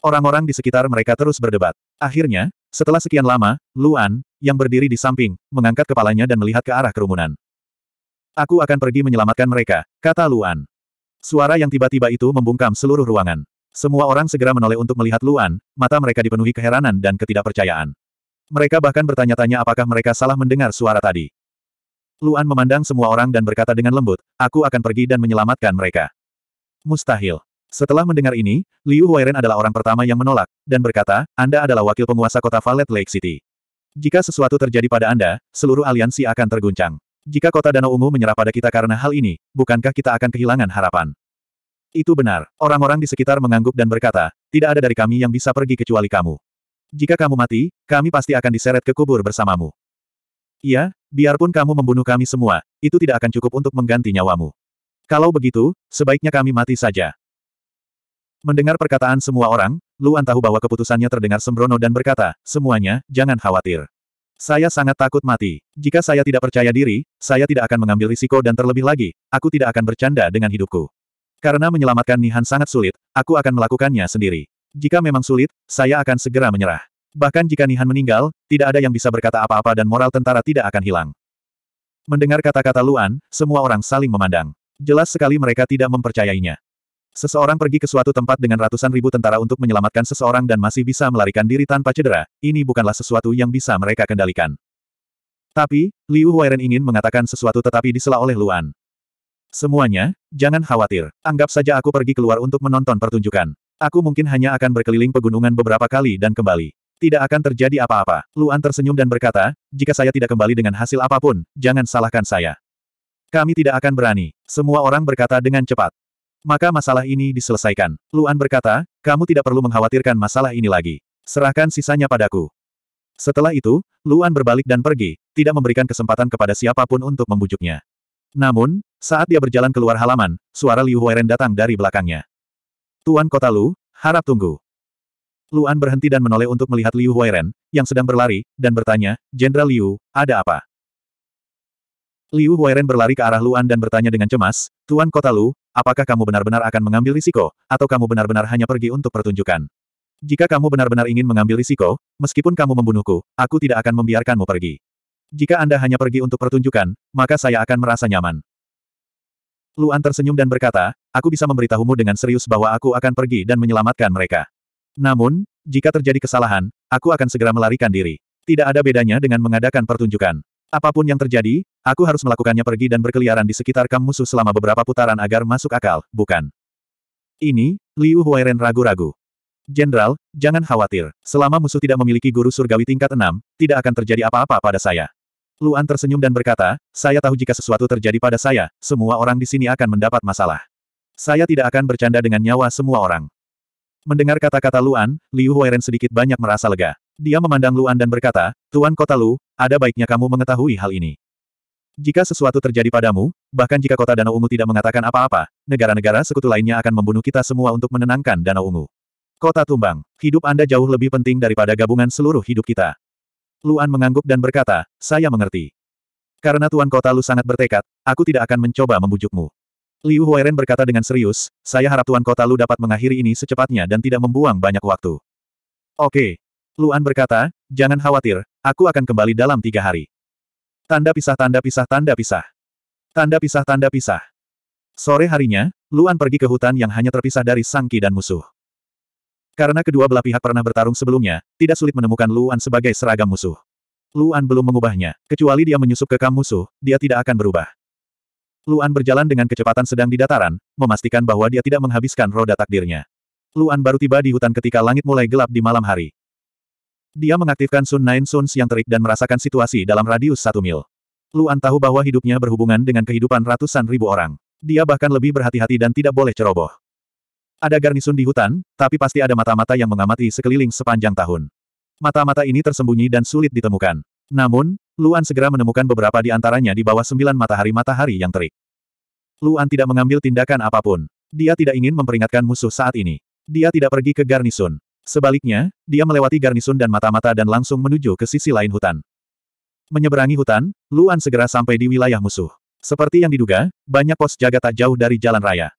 Orang-orang di sekitar mereka terus berdebat. Akhirnya, setelah sekian lama, Luan, yang berdiri di samping, mengangkat kepalanya dan melihat ke arah kerumunan. Aku akan pergi menyelamatkan mereka, kata Luan. Suara yang tiba-tiba itu membungkam seluruh ruangan. Semua orang segera menoleh untuk melihat Luan, mata mereka dipenuhi keheranan dan ketidakpercayaan. Mereka bahkan bertanya-tanya apakah mereka salah mendengar suara tadi. Luan memandang semua orang dan berkata dengan lembut, aku akan pergi dan menyelamatkan mereka. Mustahil. Setelah mendengar ini, Liu Huairen adalah orang pertama yang menolak, dan berkata, Anda adalah wakil penguasa kota Valet Lake City. Jika sesuatu terjadi pada Anda, seluruh aliansi akan terguncang. Jika kota Danau Ungu menyerah pada kita karena hal ini, bukankah kita akan kehilangan harapan? Itu benar. Orang-orang di sekitar mengangguk dan berkata, tidak ada dari kami yang bisa pergi kecuali kamu. Jika kamu mati, kami pasti akan diseret ke kubur bersamamu. Iya, biarpun kamu membunuh kami semua, itu tidak akan cukup untuk mengganti nyawamu. Kalau begitu, sebaiknya kami mati saja. Mendengar perkataan semua orang, Luan tahu bahwa keputusannya terdengar sembrono dan berkata, semuanya, jangan khawatir. Saya sangat takut mati. Jika saya tidak percaya diri, saya tidak akan mengambil risiko dan terlebih lagi, aku tidak akan bercanda dengan hidupku. Karena menyelamatkan Nihan sangat sulit, aku akan melakukannya sendiri. Jika memang sulit, saya akan segera menyerah. Bahkan jika Nihan meninggal, tidak ada yang bisa berkata apa-apa dan moral tentara tidak akan hilang. Mendengar kata-kata Luan, semua orang saling memandang. Jelas sekali mereka tidak mempercayainya. Seseorang pergi ke suatu tempat dengan ratusan ribu tentara untuk menyelamatkan seseorang dan masih bisa melarikan diri tanpa cedera, ini bukanlah sesuatu yang bisa mereka kendalikan. Tapi, Liu Huairen ingin mengatakan sesuatu tetapi disela oleh Luan. Semuanya, jangan khawatir. Anggap saja aku pergi keluar untuk menonton pertunjukan. Aku mungkin hanya akan berkeliling pegunungan beberapa kali dan kembali. Tidak akan terjadi apa-apa. Luan tersenyum dan berkata, jika saya tidak kembali dengan hasil apapun, jangan salahkan saya. Kami tidak akan berani. Semua orang berkata dengan cepat. Maka masalah ini diselesaikan. Luan berkata, kamu tidak perlu mengkhawatirkan masalah ini lagi. Serahkan sisanya padaku. Setelah itu, Luan berbalik dan pergi, tidak memberikan kesempatan kepada siapapun untuk membujuknya. Namun, saat dia berjalan keluar halaman, suara Liu Huairen datang dari belakangnya. Tuan Kota Lu, harap tunggu. Luan berhenti dan menoleh untuk melihat Liu Huairen, yang sedang berlari, dan bertanya, Jenderal Liu, ada apa? Liu Huairen berlari ke arah Luan dan bertanya dengan cemas, Tuan Kota Lu, apakah kamu benar-benar akan mengambil risiko, atau kamu benar-benar hanya pergi untuk pertunjukan? Jika kamu benar-benar ingin mengambil risiko, meskipun kamu membunuhku, aku tidak akan membiarkanmu pergi. Jika Anda hanya pergi untuk pertunjukan, maka saya akan merasa nyaman. Luan tersenyum dan berkata, aku bisa memberitahumu dengan serius bahwa aku akan pergi dan menyelamatkan mereka. Namun, jika terjadi kesalahan, aku akan segera melarikan diri. Tidak ada bedanya dengan mengadakan pertunjukan. Apapun yang terjadi, aku harus melakukannya pergi dan berkeliaran di sekitar kamp musuh selama beberapa putaran agar masuk akal, bukan? Ini, Liu Huairen ragu-ragu. Jenderal, jangan khawatir. Selama musuh tidak memiliki guru surgawi tingkat 6, tidak akan terjadi apa-apa pada saya. Luan tersenyum dan berkata, saya tahu jika sesuatu terjadi pada saya, semua orang di sini akan mendapat masalah. Saya tidak akan bercanda dengan nyawa semua orang. Mendengar kata-kata Luan, Liu Huairen sedikit banyak merasa lega. Dia memandang Luan dan berkata, Tuan Kota Lu, ada baiknya kamu mengetahui hal ini. Jika sesuatu terjadi padamu, bahkan jika kota Danau Ungu tidak mengatakan apa-apa, negara-negara sekutu lainnya akan membunuh kita semua untuk menenangkan Danau Ungu. Kota tumbang, hidup Anda jauh lebih penting daripada gabungan seluruh hidup kita. Luan mengangguk dan berkata, saya mengerti. Karena Tuan Kota Lu sangat bertekad, aku tidak akan mencoba membujukmu. Liu Huairen berkata dengan serius, saya harap Tuan Kota Lu dapat mengakhiri ini secepatnya dan tidak membuang banyak waktu. Oke. Luan berkata, jangan khawatir, aku akan kembali dalam tiga hari. Tanda pisah tanda pisah tanda pisah. Tanda pisah tanda pisah. Sore harinya, Luan pergi ke hutan yang hanya terpisah dari Sangki dan musuh. Karena kedua belah pihak pernah bertarung sebelumnya, tidak sulit menemukan Luan sebagai seragam musuh. Luan belum mengubahnya, kecuali dia menyusup ke kam musuh, dia tidak akan berubah. Luan berjalan dengan kecepatan sedang di dataran, memastikan bahwa dia tidak menghabiskan roda takdirnya. Luan baru tiba di hutan ketika langit mulai gelap di malam hari. Dia mengaktifkan Sun Nine Suns yang terik dan merasakan situasi dalam radius satu mil. Luan tahu bahwa hidupnya berhubungan dengan kehidupan ratusan ribu orang. Dia bahkan lebih berhati-hati dan tidak boleh ceroboh. Ada garnisun di hutan, tapi pasti ada mata-mata yang mengamati sekeliling sepanjang tahun. Mata-mata ini tersembunyi dan sulit ditemukan. Namun, Luan segera menemukan beberapa di antaranya di bawah sembilan matahari-matahari yang terik. Luan tidak mengambil tindakan apapun. Dia tidak ingin memperingatkan musuh saat ini. Dia tidak pergi ke garnisun. Sebaliknya, dia melewati garnisun dan mata-mata dan langsung menuju ke sisi lain hutan. Menyeberangi hutan, Luan segera sampai di wilayah musuh. Seperti yang diduga, banyak pos jaga tak jauh dari jalan raya.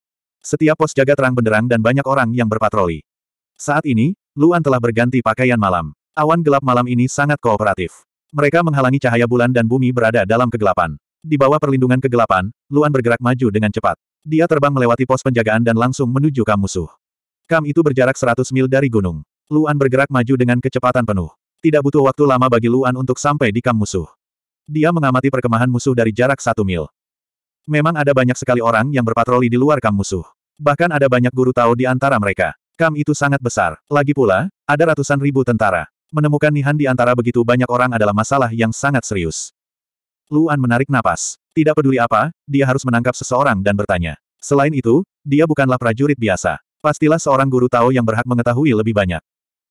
Setiap pos jaga terang benderang dan banyak orang yang berpatroli. Saat ini, Luan telah berganti pakaian malam. Awan gelap malam ini sangat kooperatif. Mereka menghalangi cahaya bulan dan bumi berada dalam kegelapan. Di bawah perlindungan kegelapan, Luan bergerak maju dengan cepat. Dia terbang melewati pos penjagaan dan langsung menuju kam musuh. Kam itu berjarak 100 mil dari gunung. Luan bergerak maju dengan kecepatan penuh. Tidak butuh waktu lama bagi Luan untuk sampai di kam musuh. Dia mengamati perkemahan musuh dari jarak satu mil. Memang ada banyak sekali orang yang berpatroli di luar kam musuh. Bahkan ada banyak guru tahu di antara mereka. Kam itu sangat besar. Lagi pula, ada ratusan ribu tentara. Menemukan Nihan di antara begitu banyak orang adalah masalah yang sangat serius. Luan menarik napas. Tidak peduli apa, dia harus menangkap seseorang dan bertanya. Selain itu, dia bukanlah prajurit biasa. Pastilah seorang guru tahu yang berhak mengetahui lebih banyak.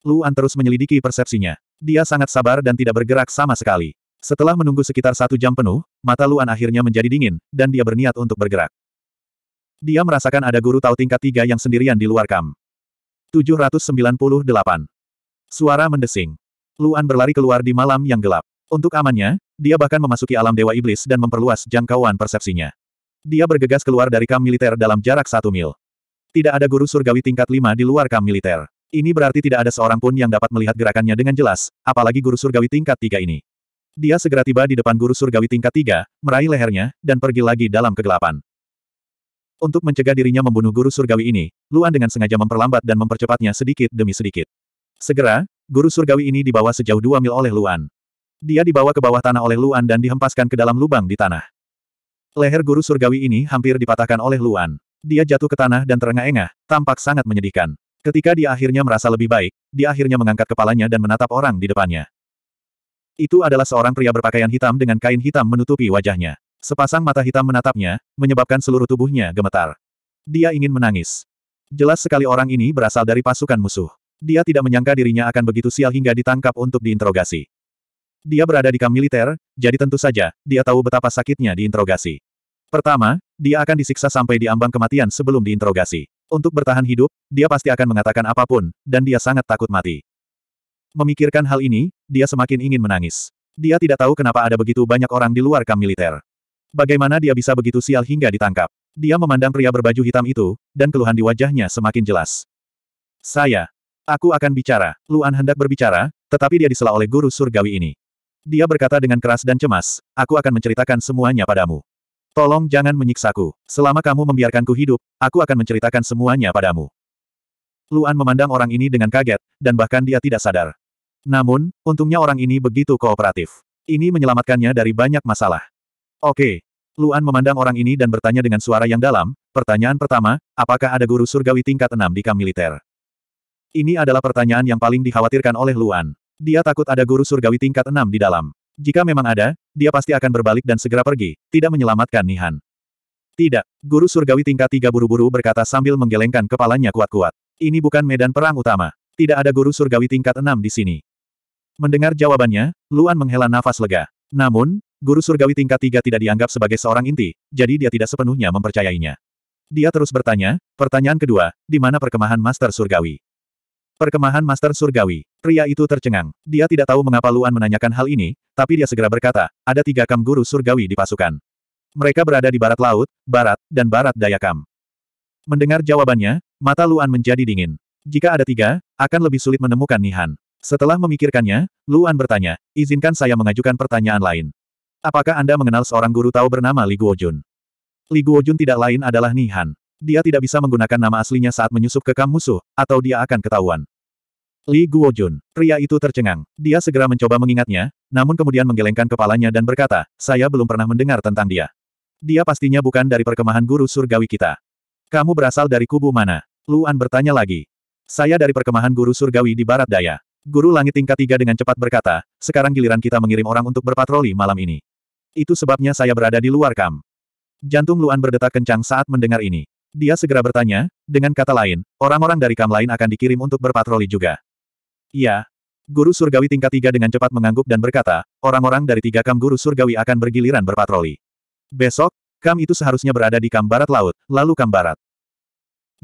Luan terus menyelidiki persepsinya. Dia sangat sabar dan tidak bergerak sama sekali. Setelah menunggu sekitar satu jam penuh, mata Luan akhirnya menjadi dingin, dan dia berniat untuk bergerak. Dia merasakan ada guru tahu tingkat tiga yang sendirian di luar kam. 798. Suara mendesing. Luan berlari keluar di malam yang gelap. Untuk amannya, dia bahkan memasuki alam Dewa Iblis dan memperluas jangkauan persepsinya. Dia bergegas keluar dari kamp militer dalam jarak satu mil. Tidak ada guru surgawi tingkat lima di luar kamp militer. Ini berarti tidak ada seorang pun yang dapat melihat gerakannya dengan jelas, apalagi guru surgawi tingkat tiga ini. Dia segera tiba di depan guru surgawi tingkat tiga, meraih lehernya, dan pergi lagi dalam kegelapan. Untuk mencegah dirinya membunuh guru surgawi ini, Luan dengan sengaja memperlambat dan mempercepatnya sedikit demi sedikit. Segera, guru surgawi ini dibawa sejauh dua mil oleh Luan. Dia dibawa ke bawah tanah oleh Luan dan dihempaskan ke dalam lubang di tanah. Leher guru surgawi ini hampir dipatahkan oleh Luan. Dia jatuh ke tanah dan terengah-engah, tampak sangat menyedihkan. Ketika dia akhirnya merasa lebih baik, dia akhirnya mengangkat kepalanya dan menatap orang di depannya. Itu adalah seorang pria berpakaian hitam dengan kain hitam menutupi wajahnya. Sepasang mata hitam menatapnya, menyebabkan seluruh tubuhnya gemetar. Dia ingin menangis. Jelas sekali orang ini berasal dari pasukan musuh. Dia tidak menyangka dirinya akan begitu sial hingga ditangkap untuk diinterogasi. Dia berada di kamp militer, jadi tentu saja, dia tahu betapa sakitnya diinterogasi. Pertama, dia akan disiksa sampai di ambang kematian sebelum diinterogasi. Untuk bertahan hidup, dia pasti akan mengatakan apapun, dan dia sangat takut mati. Memikirkan hal ini, dia semakin ingin menangis. Dia tidak tahu kenapa ada begitu banyak orang di luar kamp militer. Bagaimana dia bisa begitu sial hingga ditangkap? Dia memandang pria berbaju hitam itu, dan keluhan di wajahnya semakin jelas. Saya, Aku akan bicara. Luan hendak berbicara, tetapi dia disela oleh guru surgawi ini. Dia berkata dengan keras dan cemas, aku akan menceritakan semuanya padamu. Tolong jangan menyiksaku. Selama kamu membiarkanku hidup, aku akan menceritakan semuanya padamu. Luan memandang orang ini dengan kaget, dan bahkan dia tidak sadar. Namun, untungnya orang ini begitu kooperatif. Ini menyelamatkannya dari banyak masalah. Oke. Luan memandang orang ini dan bertanya dengan suara yang dalam, pertanyaan pertama, apakah ada guru surgawi tingkat 6 di kamp militer? Ini adalah pertanyaan yang paling dikhawatirkan oleh Luan. Dia takut ada guru surgawi tingkat enam di dalam. Jika memang ada, dia pasti akan berbalik dan segera pergi, tidak menyelamatkan Nihan. Tidak, guru surgawi tingkat tiga buru-buru berkata sambil menggelengkan kepalanya kuat-kuat. Ini bukan medan perang utama. Tidak ada guru surgawi tingkat enam di sini. Mendengar jawabannya, Luan menghela nafas lega. Namun, guru surgawi tingkat tiga tidak dianggap sebagai seorang inti, jadi dia tidak sepenuhnya mempercayainya. Dia terus bertanya, pertanyaan kedua, di mana perkemahan Master Surgawi? Perkemahan Master Surgawi. Pria itu tercengang. Dia tidak tahu mengapa Luan menanyakan hal ini, tapi dia segera berkata, ada tiga kam guru surgawi di pasukan. Mereka berada di barat laut, barat, dan barat daya kam. Mendengar jawabannya, mata Luan menjadi dingin. Jika ada tiga, akan lebih sulit menemukan Nihan. Setelah memikirkannya, Luan bertanya, izinkan saya mengajukan pertanyaan lain. Apakah Anda mengenal seorang guru tahu bernama Li Guojun? Li Guojun tidak lain adalah Nihan. Dia tidak bisa menggunakan nama aslinya saat menyusup ke kamp musuh, atau dia akan ketahuan. Li Guojun, pria itu tercengang. Dia segera mencoba mengingatnya, namun kemudian menggelengkan kepalanya dan berkata, saya belum pernah mendengar tentang dia. Dia pastinya bukan dari perkemahan guru surgawi kita. Kamu berasal dari kubu mana? Luan bertanya lagi. Saya dari perkemahan guru surgawi di barat daya. Guru langit tingkat tiga dengan cepat berkata, sekarang giliran kita mengirim orang untuk berpatroli malam ini. Itu sebabnya saya berada di luar kam. Jantung Luan berdetak kencang saat mendengar ini. Dia segera bertanya, dengan kata lain, orang-orang dari kam lain akan dikirim untuk berpatroli juga. Ya, Guru surgawi tingkat tiga dengan cepat mengangguk dan berkata, orang-orang dari tiga kam guru surgawi akan bergiliran berpatroli. Besok, kam itu seharusnya berada di kam barat laut, lalu kam barat.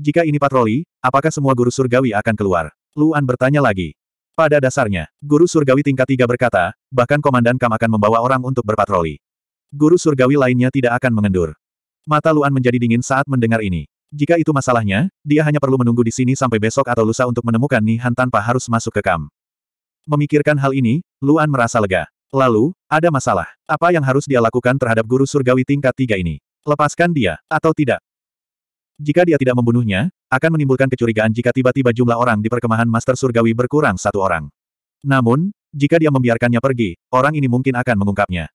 Jika ini patroli, apakah semua guru surgawi akan keluar? Luan bertanya lagi. Pada dasarnya, guru surgawi tingkat tiga berkata, bahkan komandan kam akan membawa orang untuk berpatroli. Guru surgawi lainnya tidak akan mengendur. Mata Luan menjadi dingin saat mendengar ini. Jika itu masalahnya, dia hanya perlu menunggu di sini sampai besok atau lusa untuk menemukan Nihan tanpa harus masuk ke kam. Memikirkan hal ini, Luan merasa lega. Lalu, ada masalah. Apa yang harus dia lakukan terhadap guru surgawi tingkat tiga ini? Lepaskan dia, atau tidak? Jika dia tidak membunuhnya, akan menimbulkan kecurigaan jika tiba-tiba jumlah orang di perkemahan Master Surgawi berkurang satu orang. Namun, jika dia membiarkannya pergi, orang ini mungkin akan mengungkapnya.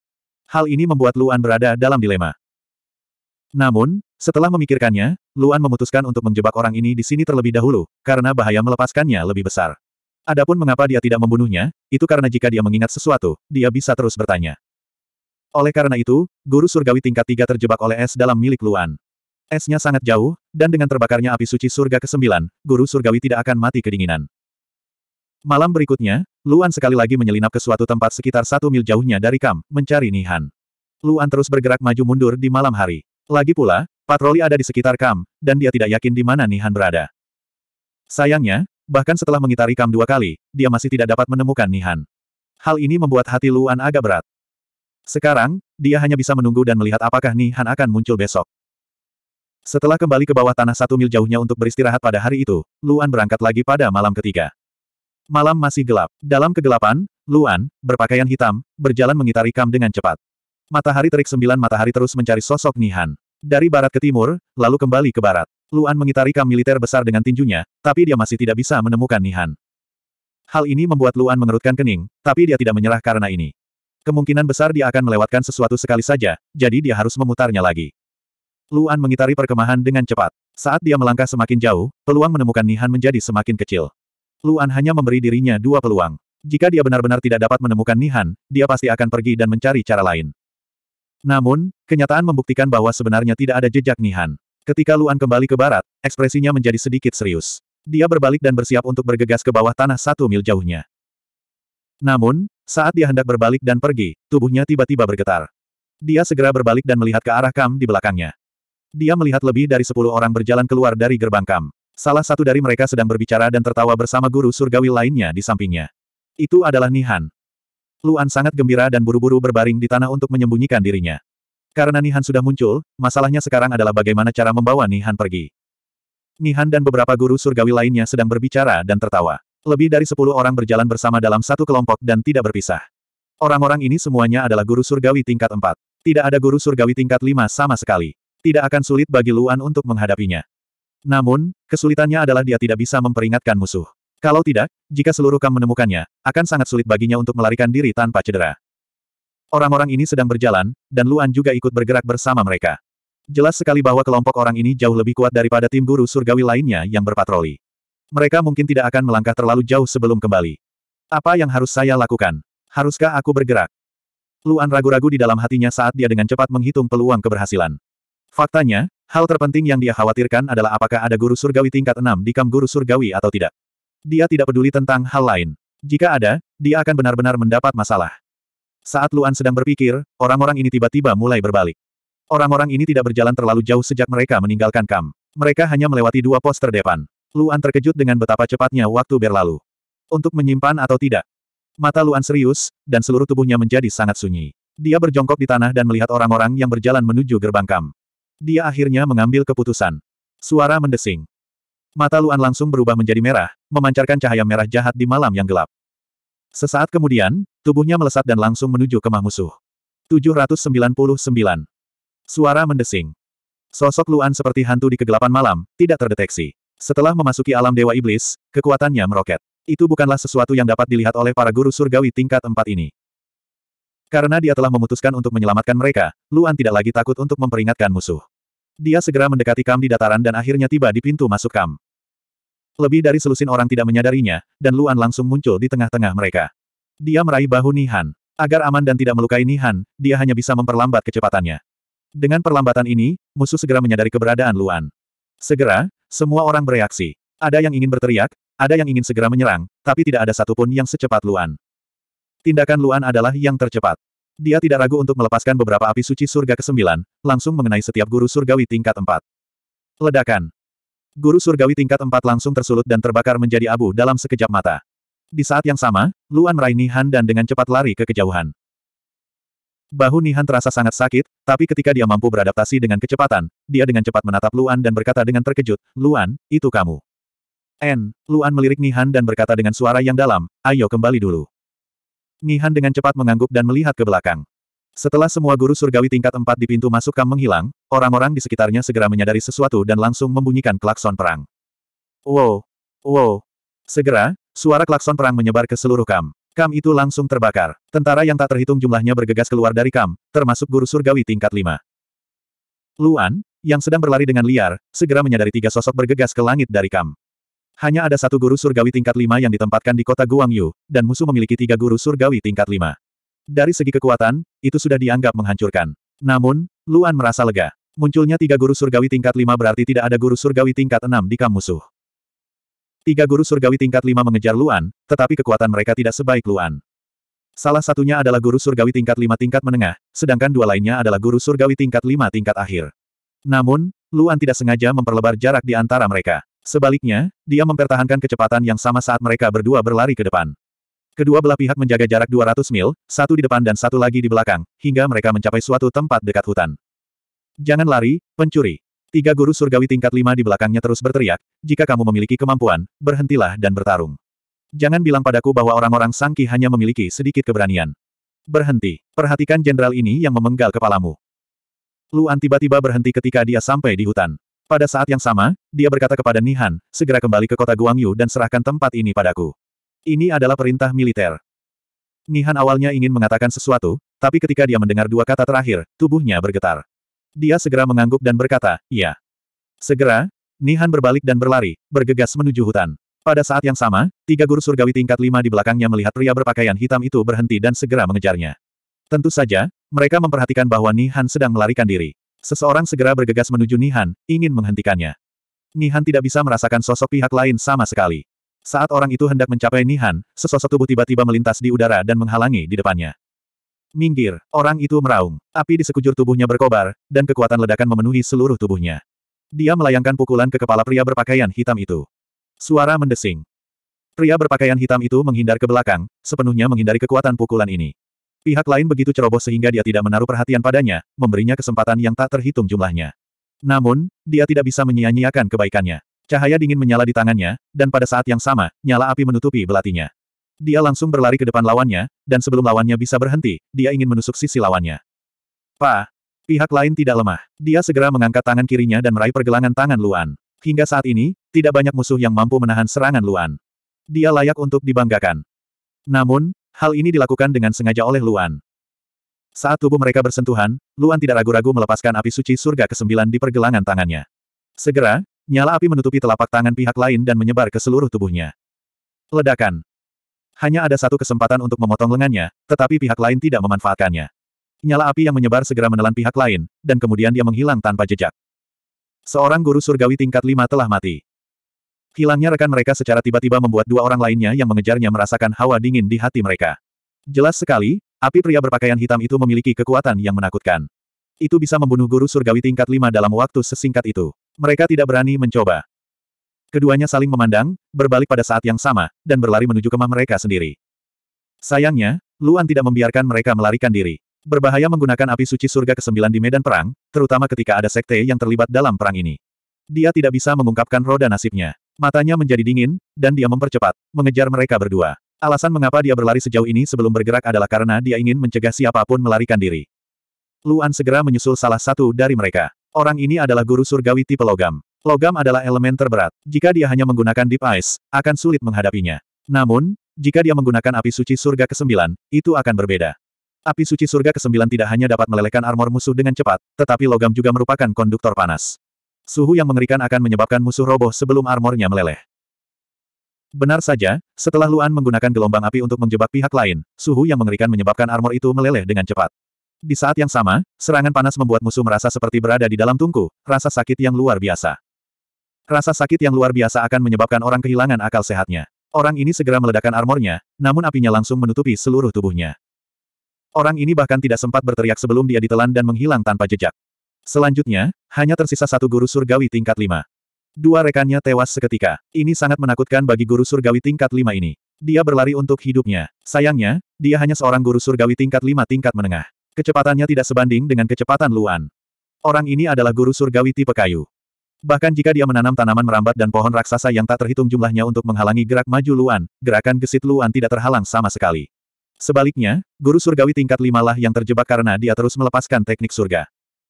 Hal ini membuat Luan berada dalam dilema. Namun, setelah memikirkannya, Luan memutuskan untuk menjebak orang ini di sini terlebih dahulu, karena bahaya melepaskannya lebih besar. Adapun mengapa dia tidak membunuhnya, itu karena jika dia mengingat sesuatu, dia bisa terus bertanya. Oleh karena itu, guru surgawi tingkat tiga terjebak oleh es dalam milik Luan. Esnya sangat jauh, dan dengan terbakarnya api suci surga ke-9, guru surgawi tidak akan mati kedinginan. Malam berikutnya, Luan sekali lagi menyelinap ke suatu tempat sekitar satu mil jauhnya dari Kam, mencari Nihan. Luan terus bergerak maju mundur di malam hari. Lagi pula, patroli ada di sekitar Kam, dan dia tidak yakin di mana Nihan berada. Sayangnya, bahkan setelah mengitari Kam dua kali, dia masih tidak dapat menemukan Nihan. Hal ini membuat hati Luan agak berat. Sekarang, dia hanya bisa menunggu dan melihat apakah Nihan akan muncul besok. Setelah kembali ke bawah tanah satu mil jauhnya untuk beristirahat pada hari itu, Luan berangkat lagi pada malam ketiga. Malam masih gelap. Dalam kegelapan, Luan, berpakaian hitam, berjalan mengitari Kam dengan cepat. Matahari terik sembilan matahari terus mencari sosok Nihan. Dari barat ke timur, lalu kembali ke barat. Luan mengitari kam militer besar dengan tinjunya, tapi dia masih tidak bisa menemukan Nihan. Hal ini membuat Luan mengerutkan kening, tapi dia tidak menyerah karena ini. Kemungkinan besar dia akan melewatkan sesuatu sekali saja, jadi dia harus memutarnya lagi. Luan mengitari perkemahan dengan cepat. Saat dia melangkah semakin jauh, peluang menemukan Nihan menjadi semakin kecil. Luan hanya memberi dirinya dua peluang. Jika dia benar-benar tidak dapat menemukan Nihan, dia pasti akan pergi dan mencari cara lain. Namun, kenyataan membuktikan bahwa sebenarnya tidak ada jejak Nihan. Ketika Luan kembali ke barat, ekspresinya menjadi sedikit serius. Dia berbalik dan bersiap untuk bergegas ke bawah tanah satu mil jauhnya. Namun, saat dia hendak berbalik dan pergi, tubuhnya tiba-tiba bergetar. Dia segera berbalik dan melihat ke arah Kam di belakangnya. Dia melihat lebih dari sepuluh orang berjalan keluar dari gerbang Kam. Salah satu dari mereka sedang berbicara dan tertawa bersama guru surgawi lainnya di sampingnya. Itu adalah Nihan, Luan sangat gembira dan buru-buru berbaring di tanah untuk menyembunyikan dirinya. Karena Nihan sudah muncul, masalahnya sekarang adalah bagaimana cara membawa Nihan pergi. Nihan dan beberapa guru surgawi lainnya sedang berbicara dan tertawa. Lebih dari sepuluh orang berjalan bersama dalam satu kelompok dan tidak berpisah. Orang-orang ini semuanya adalah guru surgawi tingkat empat. Tidak ada guru surgawi tingkat lima sama sekali. Tidak akan sulit bagi Luan untuk menghadapinya. Namun, kesulitannya adalah dia tidak bisa memperingatkan musuh. Kalau tidak, jika seluruh kam menemukannya, akan sangat sulit baginya untuk melarikan diri tanpa cedera. Orang-orang ini sedang berjalan, dan Luan juga ikut bergerak bersama mereka. Jelas sekali bahwa kelompok orang ini jauh lebih kuat daripada tim guru surgawi lainnya yang berpatroli. Mereka mungkin tidak akan melangkah terlalu jauh sebelum kembali. Apa yang harus saya lakukan? Haruskah aku bergerak? Luan ragu-ragu di dalam hatinya saat dia dengan cepat menghitung peluang keberhasilan. Faktanya, hal terpenting yang dia khawatirkan adalah apakah ada guru surgawi tingkat 6 di kam guru surgawi atau tidak. Dia tidak peduli tentang hal lain. Jika ada, dia akan benar-benar mendapat masalah. Saat Luan sedang berpikir, orang-orang ini tiba-tiba mulai berbalik. Orang-orang ini tidak berjalan terlalu jauh sejak mereka meninggalkan kam. Mereka hanya melewati dua pos terdepan. Luan terkejut dengan betapa cepatnya waktu berlalu. Untuk menyimpan atau tidak. Mata Luan serius, dan seluruh tubuhnya menjadi sangat sunyi. Dia berjongkok di tanah dan melihat orang-orang yang berjalan menuju gerbang kam. Dia akhirnya mengambil keputusan. Suara mendesing. Mata Luan langsung berubah menjadi merah, memancarkan cahaya merah jahat di malam yang gelap. Sesaat kemudian, tubuhnya melesat dan langsung menuju kemah musuh. 799. Suara mendesing. Sosok Luan seperti hantu di kegelapan malam, tidak terdeteksi. Setelah memasuki alam Dewa Iblis, kekuatannya meroket. Itu bukanlah sesuatu yang dapat dilihat oleh para guru surgawi tingkat empat ini. Karena dia telah memutuskan untuk menyelamatkan mereka, Luan tidak lagi takut untuk memperingatkan musuh. Dia segera mendekati Kam di dataran dan akhirnya tiba di pintu masuk Kam. Lebih dari selusin orang tidak menyadarinya, dan Luan langsung muncul di tengah-tengah mereka. Dia meraih bahu Nihan. Agar aman dan tidak melukai Nihan, dia hanya bisa memperlambat kecepatannya. Dengan perlambatan ini, musuh segera menyadari keberadaan Luan. Segera, semua orang bereaksi. Ada yang ingin berteriak, ada yang ingin segera menyerang, tapi tidak ada satupun yang secepat Luan. Tindakan Luan adalah yang tercepat. Dia tidak ragu untuk melepaskan beberapa api suci surga ke-9, langsung mengenai setiap guru surgawi tingkat 4. Ledakan. Guru surgawi tingkat 4 langsung tersulut dan terbakar menjadi abu dalam sekejap mata. Di saat yang sama, Luan meraih Nihan dan dengan cepat lari ke kejauhan. Bahu Nihan terasa sangat sakit, tapi ketika dia mampu beradaptasi dengan kecepatan, dia dengan cepat menatap Luan dan berkata dengan terkejut, Luan, itu kamu. N. Luan melirik Nihan dan berkata dengan suara yang dalam, ayo kembali dulu. Nihan dengan cepat mengangguk dan melihat ke belakang. Setelah semua guru surgawi tingkat 4 di pintu masuk kam menghilang, orang-orang di sekitarnya segera menyadari sesuatu dan langsung membunyikan klakson perang. Wow! Wow! Segera, suara klakson perang menyebar ke seluruh kam. Kam itu langsung terbakar. Tentara yang tak terhitung jumlahnya bergegas keluar dari kam, termasuk guru surgawi tingkat 5. Luan, yang sedang berlari dengan liar, segera menyadari tiga sosok bergegas ke langit dari kam. Hanya ada satu guru surgawi tingkat lima yang ditempatkan di kota Guangyu, dan musuh memiliki tiga guru surgawi tingkat lima. Dari segi kekuatan, itu sudah dianggap menghancurkan. Namun, Luan merasa lega. Munculnya tiga guru surgawi tingkat lima berarti tidak ada guru surgawi tingkat enam di kamp musuh. Tiga guru surgawi tingkat lima mengejar Luan, tetapi kekuatan mereka tidak sebaik Luan. Salah satunya adalah guru surgawi tingkat lima tingkat menengah, sedangkan dua lainnya adalah guru surgawi tingkat lima tingkat akhir. Namun, Luan tidak sengaja memperlebar jarak di antara mereka. Sebaliknya, dia mempertahankan kecepatan yang sama saat mereka berdua berlari ke depan. Kedua belah pihak menjaga jarak 200 mil, satu di depan dan satu lagi di belakang, hingga mereka mencapai suatu tempat dekat hutan. Jangan lari, pencuri. Tiga guru surgawi tingkat lima di belakangnya terus berteriak, jika kamu memiliki kemampuan, berhentilah dan bertarung. Jangan bilang padaku bahwa orang-orang sangki hanya memiliki sedikit keberanian. Berhenti. Perhatikan jenderal ini yang memenggal kepalamu. Luan tiba-tiba berhenti ketika dia sampai di hutan. Pada saat yang sama, dia berkata kepada Nihan, segera kembali ke kota Guangyu dan serahkan tempat ini padaku. Ini adalah perintah militer. Nihan awalnya ingin mengatakan sesuatu, tapi ketika dia mendengar dua kata terakhir, tubuhnya bergetar. Dia segera mengangguk dan berkata, iya. Segera, Nihan berbalik dan berlari, bergegas menuju hutan. Pada saat yang sama, tiga guru surgawi tingkat lima di belakangnya melihat pria berpakaian hitam itu berhenti dan segera mengejarnya. Tentu saja, mereka memperhatikan bahwa Nihan sedang melarikan diri. Seseorang segera bergegas menuju Nihan, ingin menghentikannya. Nihan tidak bisa merasakan sosok pihak lain sama sekali. Saat orang itu hendak mencapai Nihan, sesosok tubuh tiba-tiba melintas di udara dan menghalangi di depannya. Minggir, orang itu meraung. Api di sekujur tubuhnya berkobar, dan kekuatan ledakan memenuhi seluruh tubuhnya. Dia melayangkan pukulan ke kepala pria berpakaian hitam itu. Suara mendesing. Pria berpakaian hitam itu menghindar ke belakang, sepenuhnya menghindari kekuatan pukulan ini. Pihak lain begitu ceroboh sehingga dia tidak menaruh perhatian padanya, memberinya kesempatan yang tak terhitung jumlahnya. Namun, dia tidak bisa menyia-nyiakan kebaikannya. Cahaya dingin menyala di tangannya, dan pada saat yang sama, nyala api menutupi belatinya. Dia langsung berlari ke depan lawannya, dan sebelum lawannya bisa berhenti, dia ingin menusuk sisi lawannya. Pa! Pihak lain tidak lemah. Dia segera mengangkat tangan kirinya dan meraih pergelangan tangan Luan. Hingga saat ini, tidak banyak musuh yang mampu menahan serangan Luan. Dia layak untuk dibanggakan. Namun, Hal ini dilakukan dengan sengaja oleh Luan. Saat tubuh mereka bersentuhan, Luan tidak ragu-ragu melepaskan api suci surga ke kesembilan di pergelangan tangannya. Segera, nyala api menutupi telapak tangan pihak lain dan menyebar ke seluruh tubuhnya. Ledakan. Hanya ada satu kesempatan untuk memotong lengannya, tetapi pihak lain tidak memanfaatkannya. Nyala api yang menyebar segera menelan pihak lain, dan kemudian dia menghilang tanpa jejak. Seorang guru surgawi tingkat lima telah mati. Hilangnya rekan mereka secara tiba-tiba membuat dua orang lainnya yang mengejarnya merasakan hawa dingin di hati mereka. Jelas sekali, api pria berpakaian hitam itu memiliki kekuatan yang menakutkan. Itu bisa membunuh guru surgawi tingkat lima dalam waktu sesingkat itu. Mereka tidak berani mencoba. Keduanya saling memandang, berbalik pada saat yang sama, dan berlari menuju kemah mereka sendiri. Sayangnya, Luan tidak membiarkan mereka melarikan diri. Berbahaya menggunakan api suci surga ke-9 di medan perang, terutama ketika ada sekte yang terlibat dalam perang ini. Dia tidak bisa mengungkapkan roda nasibnya. Matanya menjadi dingin, dan dia mempercepat, mengejar mereka berdua. Alasan mengapa dia berlari sejauh ini sebelum bergerak adalah karena dia ingin mencegah siapapun melarikan diri. Luan segera menyusul salah satu dari mereka. Orang ini adalah guru surgawi tipe logam. Logam adalah elemen terberat. Jika dia hanya menggunakan deep ice, akan sulit menghadapinya. Namun, jika dia menggunakan api suci surga ke-9, itu akan berbeda. Api suci surga ke-9 tidak hanya dapat melelehkan armor musuh dengan cepat, tetapi logam juga merupakan konduktor panas. Suhu yang mengerikan akan menyebabkan musuh roboh sebelum armornya meleleh. Benar saja, setelah Luan menggunakan gelombang api untuk menjebak pihak lain, suhu yang mengerikan menyebabkan armor itu meleleh dengan cepat. Di saat yang sama, serangan panas membuat musuh merasa seperti berada di dalam tungku, rasa sakit yang luar biasa. Rasa sakit yang luar biasa akan menyebabkan orang kehilangan akal sehatnya. Orang ini segera meledakkan armornya, namun apinya langsung menutupi seluruh tubuhnya. Orang ini bahkan tidak sempat berteriak sebelum dia ditelan dan menghilang tanpa jejak. Selanjutnya, hanya tersisa satu guru surgawi tingkat lima. Dua rekannya tewas seketika. Ini sangat menakutkan bagi guru surgawi tingkat lima ini. Dia berlari untuk hidupnya. Sayangnya, dia hanya seorang guru surgawi tingkat lima tingkat menengah. Kecepatannya tidak sebanding dengan kecepatan Luan. Orang ini adalah guru surgawi tipe kayu. Bahkan jika dia menanam tanaman merambat dan pohon raksasa yang tak terhitung jumlahnya untuk menghalangi gerak maju Luan, gerakan gesit Luan tidak terhalang sama sekali. Sebaliknya, guru surgawi tingkat lima lah yang terjebak karena dia terus melepaskan teknik surga.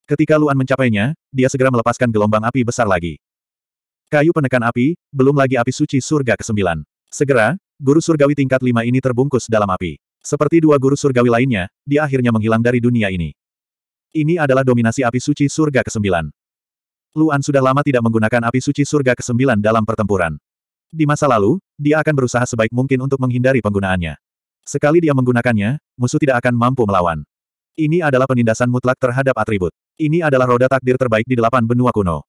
Ketika Luan mencapainya, dia segera melepaskan gelombang api besar lagi. Kayu penekan api, belum lagi api suci surga ke-9. Segera, guru surgawi tingkat 5 ini terbungkus dalam api. Seperti dua guru surgawi lainnya, dia akhirnya menghilang dari dunia ini. Ini adalah dominasi api suci surga ke-9. Luan sudah lama tidak menggunakan api suci surga ke-9 dalam pertempuran. Di masa lalu, dia akan berusaha sebaik mungkin untuk menghindari penggunaannya. Sekali dia menggunakannya, musuh tidak akan mampu melawan. Ini adalah penindasan mutlak terhadap atribut. Ini adalah roda takdir terbaik di delapan benua kuno.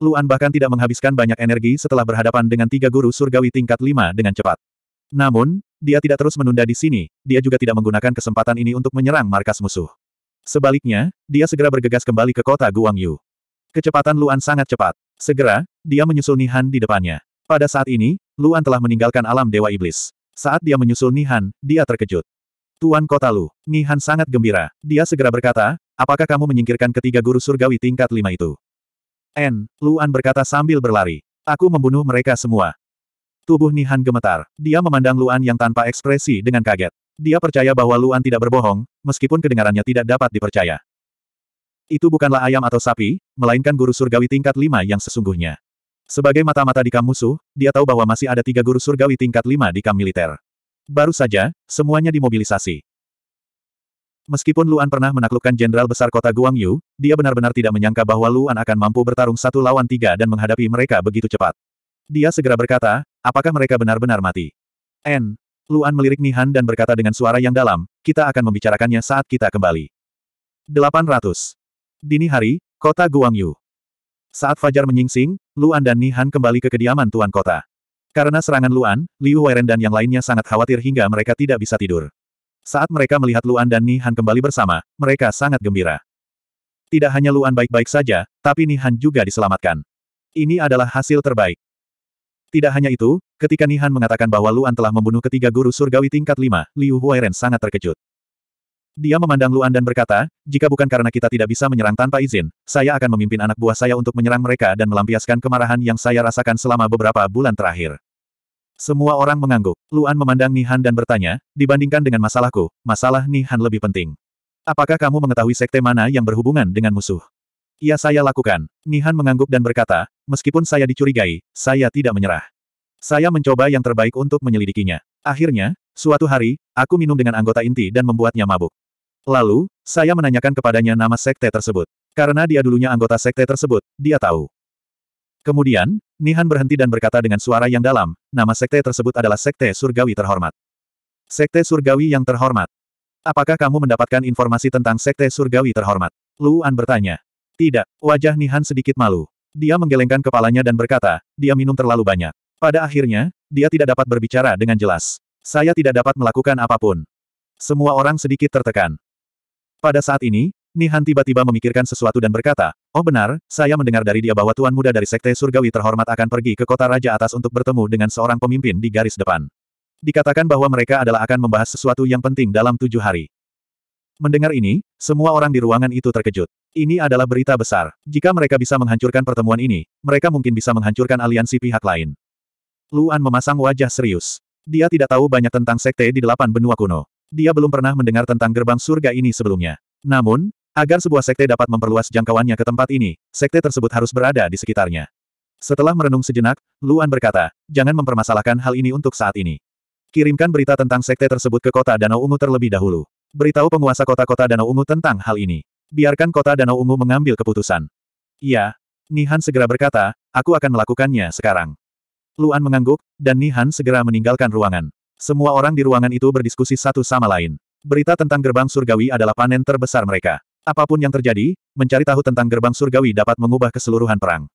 Luan bahkan tidak menghabiskan banyak energi setelah berhadapan dengan tiga guru surgawi tingkat lima dengan cepat. Namun, dia tidak terus menunda di sini, dia juga tidak menggunakan kesempatan ini untuk menyerang markas musuh. Sebaliknya, dia segera bergegas kembali ke kota Guangyu. Kecepatan Luan sangat cepat. Segera, dia menyusul Nihan di depannya. Pada saat ini, Luan telah meninggalkan alam Dewa Iblis. Saat dia menyusul Nihan, dia terkejut. Tuan Kota Lu, Nihan sangat gembira. Dia segera berkata, apakah kamu menyingkirkan ketiga guru surgawi tingkat lima itu? N. Luan berkata sambil berlari. Aku membunuh mereka semua. Tubuh Nihan gemetar. Dia memandang Luan yang tanpa ekspresi dengan kaget. Dia percaya bahwa Luan tidak berbohong, meskipun kedengarannya tidak dapat dipercaya. Itu bukanlah ayam atau sapi, melainkan guru surgawi tingkat lima yang sesungguhnya. Sebagai mata-mata di kam musuh, dia tahu bahwa masih ada tiga guru surgawi tingkat lima di kam militer. Baru saja, semuanya dimobilisasi. Meskipun Luan pernah menaklukkan jenderal besar kota Guangyu, dia benar-benar tidak menyangka bahwa Luan akan mampu bertarung satu lawan tiga dan menghadapi mereka begitu cepat. Dia segera berkata, apakah mereka benar-benar mati? N. Luan melirik Nihan dan berkata dengan suara yang dalam, kita akan membicarakannya saat kita kembali. 800. Dini hari, kota Guangyu. Saat Fajar menyingsing, Luan dan Nihan kembali ke kediaman Tuan Kota. Karena serangan Luan, Liu Weiren dan yang lainnya sangat khawatir hingga mereka tidak bisa tidur. Saat mereka melihat Luan dan Nihan kembali bersama, mereka sangat gembira. Tidak hanya Luan baik-baik saja, tapi Nihan juga diselamatkan. Ini adalah hasil terbaik. Tidak hanya itu, ketika Nihan mengatakan bahwa Luan telah membunuh ketiga guru surgawi tingkat lima, Liu Huairen sangat terkejut. Dia memandang Luan dan berkata, jika bukan karena kita tidak bisa menyerang tanpa izin, saya akan memimpin anak buah saya untuk menyerang mereka dan melampiaskan kemarahan yang saya rasakan selama beberapa bulan terakhir. Semua orang mengangguk. Luan memandang Nihan dan bertanya, dibandingkan dengan masalahku, masalah Nihan lebih penting. Apakah kamu mengetahui sekte mana yang berhubungan dengan musuh? Ya saya lakukan. Nihan mengangguk dan berkata, meskipun saya dicurigai, saya tidak menyerah. Saya mencoba yang terbaik untuk menyelidikinya. Akhirnya, suatu hari, aku minum dengan anggota inti dan membuatnya mabuk. Lalu, saya menanyakan kepadanya nama sekte tersebut. Karena dia dulunya anggota sekte tersebut, dia tahu. Kemudian, Nihan berhenti dan berkata dengan suara yang dalam, nama sekte tersebut adalah Sekte Surgawi Terhormat. Sekte Surgawi yang terhormat. Apakah kamu mendapatkan informasi tentang Sekte Surgawi Terhormat? Luan bertanya. Tidak, wajah Nihan sedikit malu. Dia menggelengkan kepalanya dan berkata, dia minum terlalu banyak. Pada akhirnya, dia tidak dapat berbicara dengan jelas. Saya tidak dapat melakukan apapun. Semua orang sedikit tertekan. Pada saat ini, Nihan tiba-tiba memikirkan sesuatu dan berkata, Oh benar, saya mendengar dari dia bahwa Tuan Muda dari Sekte Surgawi terhormat akan pergi ke kota Raja Atas untuk bertemu dengan seorang pemimpin di garis depan. Dikatakan bahwa mereka adalah akan membahas sesuatu yang penting dalam tujuh hari. Mendengar ini, semua orang di ruangan itu terkejut. Ini adalah berita besar. Jika mereka bisa menghancurkan pertemuan ini, mereka mungkin bisa menghancurkan aliansi pihak lain. Luan memasang wajah serius. Dia tidak tahu banyak tentang sekte di delapan benua kuno. Dia belum pernah mendengar tentang gerbang surga ini sebelumnya. Namun, Agar sebuah sekte dapat memperluas jangkauannya ke tempat ini, sekte tersebut harus berada di sekitarnya. Setelah merenung sejenak, Luan berkata, jangan mempermasalahkan hal ini untuk saat ini. Kirimkan berita tentang sekte tersebut ke kota Danau Ungu terlebih dahulu. Beritahu penguasa kota-kota Danau Ungu tentang hal ini. Biarkan kota Danau Ungu mengambil keputusan. Iya. Nihan segera berkata, aku akan melakukannya sekarang. Luan mengangguk, dan Nihan segera meninggalkan ruangan. Semua orang di ruangan itu berdiskusi satu sama lain. Berita tentang gerbang surgawi adalah panen terbesar mereka. Apapun yang terjadi, mencari tahu tentang gerbang surgawi dapat mengubah keseluruhan perang.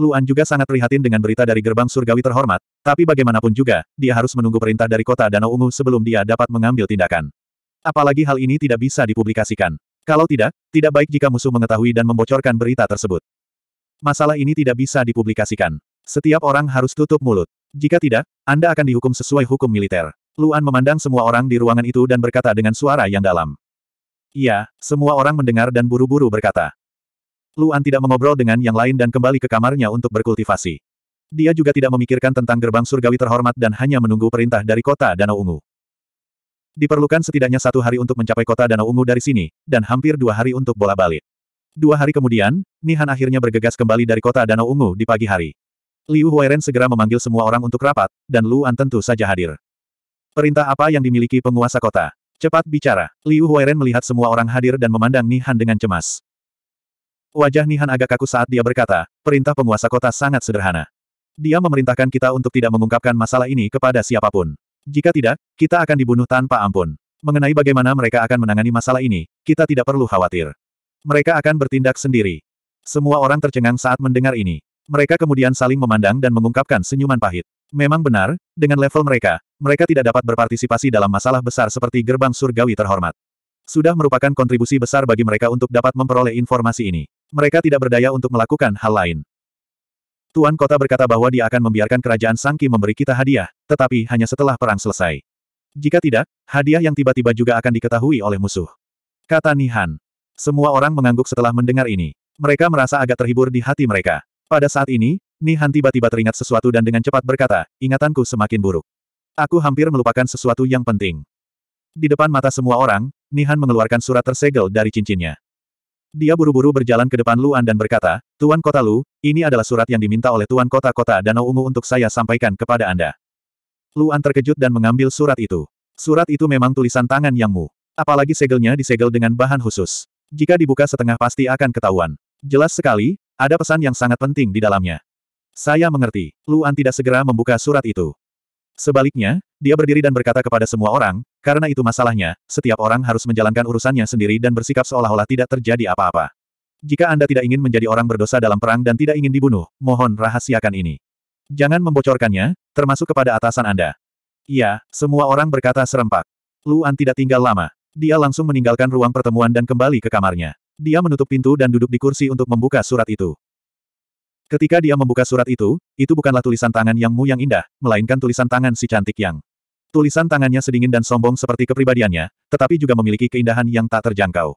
Luan juga sangat prihatin dengan berita dari gerbang surgawi terhormat, tapi bagaimanapun juga, dia harus menunggu perintah dari kota Danau Ungu sebelum dia dapat mengambil tindakan. Apalagi hal ini tidak bisa dipublikasikan. Kalau tidak, tidak baik jika musuh mengetahui dan membocorkan berita tersebut. Masalah ini tidak bisa dipublikasikan. Setiap orang harus tutup mulut. Jika tidak, Anda akan dihukum sesuai hukum militer. Luan memandang semua orang di ruangan itu dan berkata dengan suara yang dalam. Iya, semua orang mendengar dan buru-buru berkata. Luan tidak mengobrol dengan yang lain dan kembali ke kamarnya untuk berkultivasi. Dia juga tidak memikirkan tentang gerbang surgawi terhormat dan hanya menunggu perintah dari kota Danau Ungu. Diperlukan setidaknya satu hari untuk mencapai kota Danau Ungu dari sini, dan hampir dua hari untuk bola balik. Dua hari kemudian, Nihan akhirnya bergegas kembali dari kota Danau Ungu di pagi hari. Liu Huairen segera memanggil semua orang untuk rapat, dan Luan tentu saja hadir. Perintah apa yang dimiliki penguasa kota? Cepat bicara. Liu Huairen melihat semua orang hadir dan memandang Nihan dengan cemas. Wajah Nihan agak kaku saat dia berkata, perintah penguasa kota sangat sederhana. Dia memerintahkan kita untuk tidak mengungkapkan masalah ini kepada siapapun. Jika tidak, kita akan dibunuh tanpa ampun. Mengenai bagaimana mereka akan menangani masalah ini, kita tidak perlu khawatir. Mereka akan bertindak sendiri. Semua orang tercengang saat mendengar ini. Mereka kemudian saling memandang dan mengungkapkan senyuman pahit. Memang benar, dengan level mereka, mereka tidak dapat berpartisipasi dalam masalah besar seperti gerbang surgawi terhormat. Sudah merupakan kontribusi besar bagi mereka untuk dapat memperoleh informasi ini. Mereka tidak berdaya untuk melakukan hal lain. Tuan kota berkata bahwa dia akan membiarkan kerajaan Sangki memberi kita hadiah, tetapi hanya setelah perang selesai. Jika tidak, hadiah yang tiba-tiba juga akan diketahui oleh musuh. Kata Nihan. Semua orang mengangguk setelah mendengar ini. Mereka merasa agak terhibur di hati mereka. Pada saat ini, Nihan tiba-tiba teringat sesuatu dan dengan cepat berkata, ingatanku semakin buruk. Aku hampir melupakan sesuatu yang penting. Di depan mata semua orang, Nihan mengeluarkan surat tersegel dari cincinnya. Dia buru-buru berjalan ke depan Luan dan berkata, Tuan Kota Lu, ini adalah surat yang diminta oleh Tuan Kota Kota Danau Ungu untuk saya sampaikan kepada Anda. Luan terkejut dan mengambil surat itu. Surat itu memang tulisan tangan Yang Mu. Apalagi segelnya disegel dengan bahan khusus. Jika dibuka setengah pasti akan ketahuan. Jelas sekali, ada pesan yang sangat penting di dalamnya. Saya mengerti. Luan tidak segera membuka surat itu. Sebaliknya, dia berdiri dan berkata kepada semua orang, karena itu masalahnya, setiap orang harus menjalankan urusannya sendiri dan bersikap seolah-olah tidak terjadi apa-apa. Jika Anda tidak ingin menjadi orang berdosa dalam perang dan tidak ingin dibunuh, mohon rahasiakan ini. Jangan membocorkannya, termasuk kepada atasan Anda. Iya, semua orang berkata serempak. Luan tidak tinggal lama. Dia langsung meninggalkan ruang pertemuan dan kembali ke kamarnya. Dia menutup pintu dan duduk di kursi untuk membuka surat itu. Ketika dia membuka surat itu, itu bukanlah tulisan tangan Yang Mu yang indah, melainkan tulisan tangan si cantik Yang. Tulisan tangannya sedingin dan sombong seperti kepribadiannya, tetapi juga memiliki keindahan yang tak terjangkau.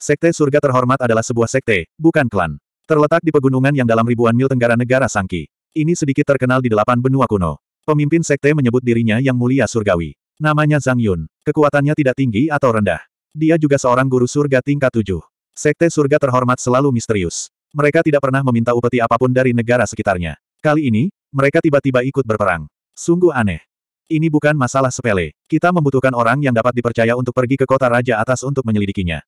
Sekte surga terhormat adalah sebuah sekte, bukan klan. Terletak di pegunungan yang dalam ribuan mil tenggara negara Sangki. Ini sedikit terkenal di delapan benua kuno. Pemimpin sekte menyebut dirinya yang mulia surgawi. Namanya Zhang Yun. Kekuatannya tidak tinggi atau rendah. Dia juga seorang guru surga tingkat tujuh. Sekte surga terhormat selalu misterius. Mereka tidak pernah meminta upeti apapun dari negara sekitarnya. Kali ini, mereka tiba-tiba ikut berperang. Sungguh aneh. Ini bukan masalah sepele. Kita membutuhkan orang yang dapat dipercaya untuk pergi ke kota raja atas untuk menyelidikinya.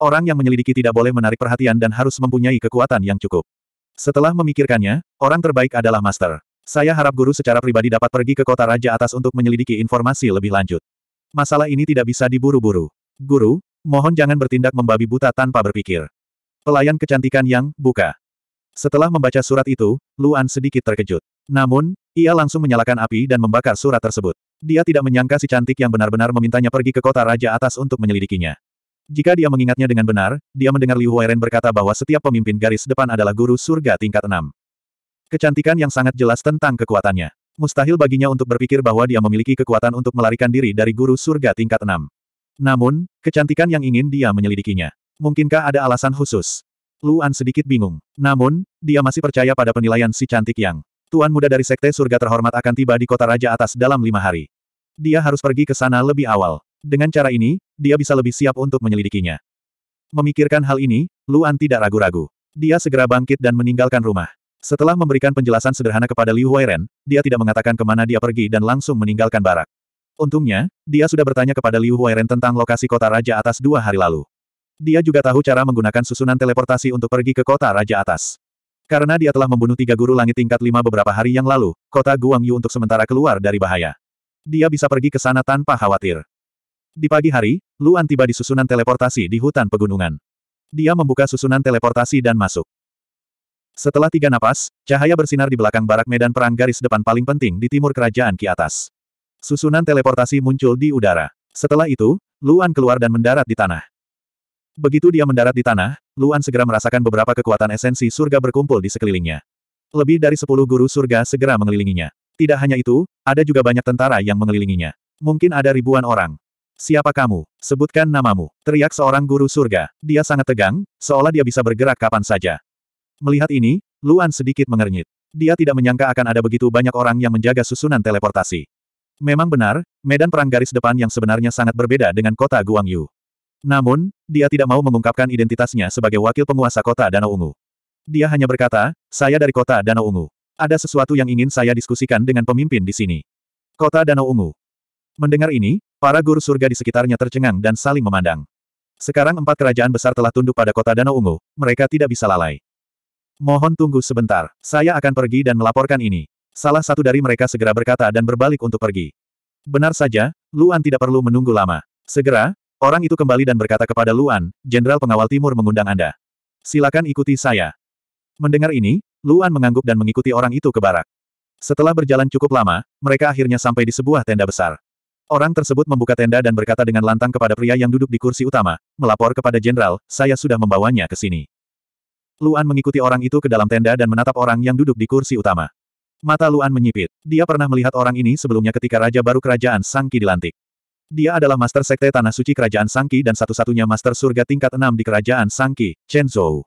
Orang yang menyelidiki tidak boleh menarik perhatian dan harus mempunyai kekuatan yang cukup. Setelah memikirkannya, orang terbaik adalah master. Saya harap guru secara pribadi dapat pergi ke kota raja atas untuk menyelidiki informasi lebih lanjut. Masalah ini tidak bisa diburu-buru. Guru, mohon jangan bertindak membabi buta tanpa berpikir. Pelayan kecantikan yang, buka. Setelah membaca surat itu, Luan sedikit terkejut. Namun, ia langsung menyalakan api dan membakar surat tersebut. Dia tidak menyangka si cantik yang benar-benar memintanya pergi ke kota Raja Atas untuk menyelidikinya. Jika dia mengingatnya dengan benar, dia mendengar Liu Huairen berkata bahwa setiap pemimpin garis depan adalah guru surga tingkat enam. Kecantikan yang sangat jelas tentang kekuatannya. Mustahil baginya untuk berpikir bahwa dia memiliki kekuatan untuk melarikan diri dari guru surga tingkat enam. Namun, kecantikan yang ingin dia menyelidikinya. Mungkinkah ada alasan khusus? Luan sedikit bingung. Namun, dia masih percaya pada penilaian si cantik yang Tuan muda dari Sekte Surga terhormat akan tiba di kota Raja Atas dalam lima hari. Dia harus pergi ke sana lebih awal. Dengan cara ini, dia bisa lebih siap untuk menyelidikinya. Memikirkan hal ini, Luan tidak ragu-ragu. Dia segera bangkit dan meninggalkan rumah. Setelah memberikan penjelasan sederhana kepada Liu Huairen, dia tidak mengatakan kemana dia pergi dan langsung meninggalkan barak. Untungnya, dia sudah bertanya kepada Liu Huairen tentang lokasi kota Raja Atas dua hari lalu. Dia juga tahu cara menggunakan susunan teleportasi untuk pergi ke kota Raja Atas. Karena dia telah membunuh tiga guru langit tingkat lima beberapa hari yang lalu, kota Guangyu untuk sementara keluar dari bahaya. Dia bisa pergi ke sana tanpa khawatir. Di pagi hari, Luan tiba di susunan teleportasi di hutan pegunungan. Dia membuka susunan teleportasi dan masuk. Setelah tiga napas, cahaya bersinar di belakang barak medan perang garis depan paling penting di timur kerajaan Ki Atas. Susunan teleportasi muncul di udara. Setelah itu, Luan keluar dan mendarat di tanah. Begitu dia mendarat di tanah, Luan segera merasakan beberapa kekuatan esensi surga berkumpul di sekelilingnya. Lebih dari sepuluh guru surga segera mengelilinginya. Tidak hanya itu, ada juga banyak tentara yang mengelilinginya. Mungkin ada ribuan orang. Siapa kamu? Sebutkan namamu. Teriak seorang guru surga. Dia sangat tegang, seolah dia bisa bergerak kapan saja. Melihat ini, Luan sedikit mengernyit. Dia tidak menyangka akan ada begitu banyak orang yang menjaga susunan teleportasi. Memang benar, medan perang garis depan yang sebenarnya sangat berbeda dengan kota Guangyu. Namun, dia tidak mau mengungkapkan identitasnya sebagai wakil penguasa kota Danau Ungu. Dia hanya berkata, saya dari kota Danau Ungu. Ada sesuatu yang ingin saya diskusikan dengan pemimpin di sini. Kota Danau Ungu. Mendengar ini, para guru surga di sekitarnya tercengang dan saling memandang. Sekarang empat kerajaan besar telah tunduk pada kota Danau Ungu, mereka tidak bisa lalai. Mohon tunggu sebentar, saya akan pergi dan melaporkan ini. Salah satu dari mereka segera berkata dan berbalik untuk pergi. Benar saja, Luan tidak perlu menunggu lama. Segera, Orang itu kembali dan berkata kepada Luan, Jenderal Pengawal Timur mengundang Anda. Silakan ikuti saya. Mendengar ini, Luan mengangguk dan mengikuti orang itu ke barak. Setelah berjalan cukup lama, mereka akhirnya sampai di sebuah tenda besar. Orang tersebut membuka tenda dan berkata dengan lantang kepada pria yang duduk di kursi utama, melapor kepada jenderal, saya sudah membawanya ke sini. Luan mengikuti orang itu ke dalam tenda dan menatap orang yang duduk di kursi utama. Mata Luan menyipit. Dia pernah melihat orang ini sebelumnya ketika Raja Baru Kerajaan Sangki dilantik. Dia adalah Master Sekte Tanah Suci Kerajaan Sangki dan satu-satunya Master Surga tingkat 6 di Kerajaan Sangki, Chen Zhou.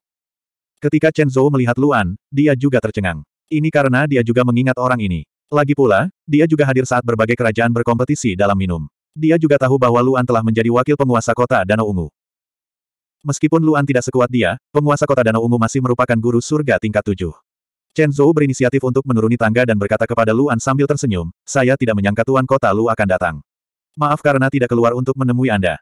Ketika Chen Zhou melihat Luan, dia juga tercengang. Ini karena dia juga mengingat orang ini. Lagi pula, dia juga hadir saat berbagai kerajaan berkompetisi dalam minum. Dia juga tahu bahwa Luan telah menjadi wakil penguasa kota Danau Ungu. Meskipun Luan tidak sekuat dia, penguasa kota Danau Ungu masih merupakan guru surga tingkat tujuh. Chen Zhou berinisiatif untuk menuruni tangga dan berkata kepada Luan sambil tersenyum, saya tidak menyangka Tuan Kota Lu akan datang. Maaf karena tidak keluar untuk menemui Anda.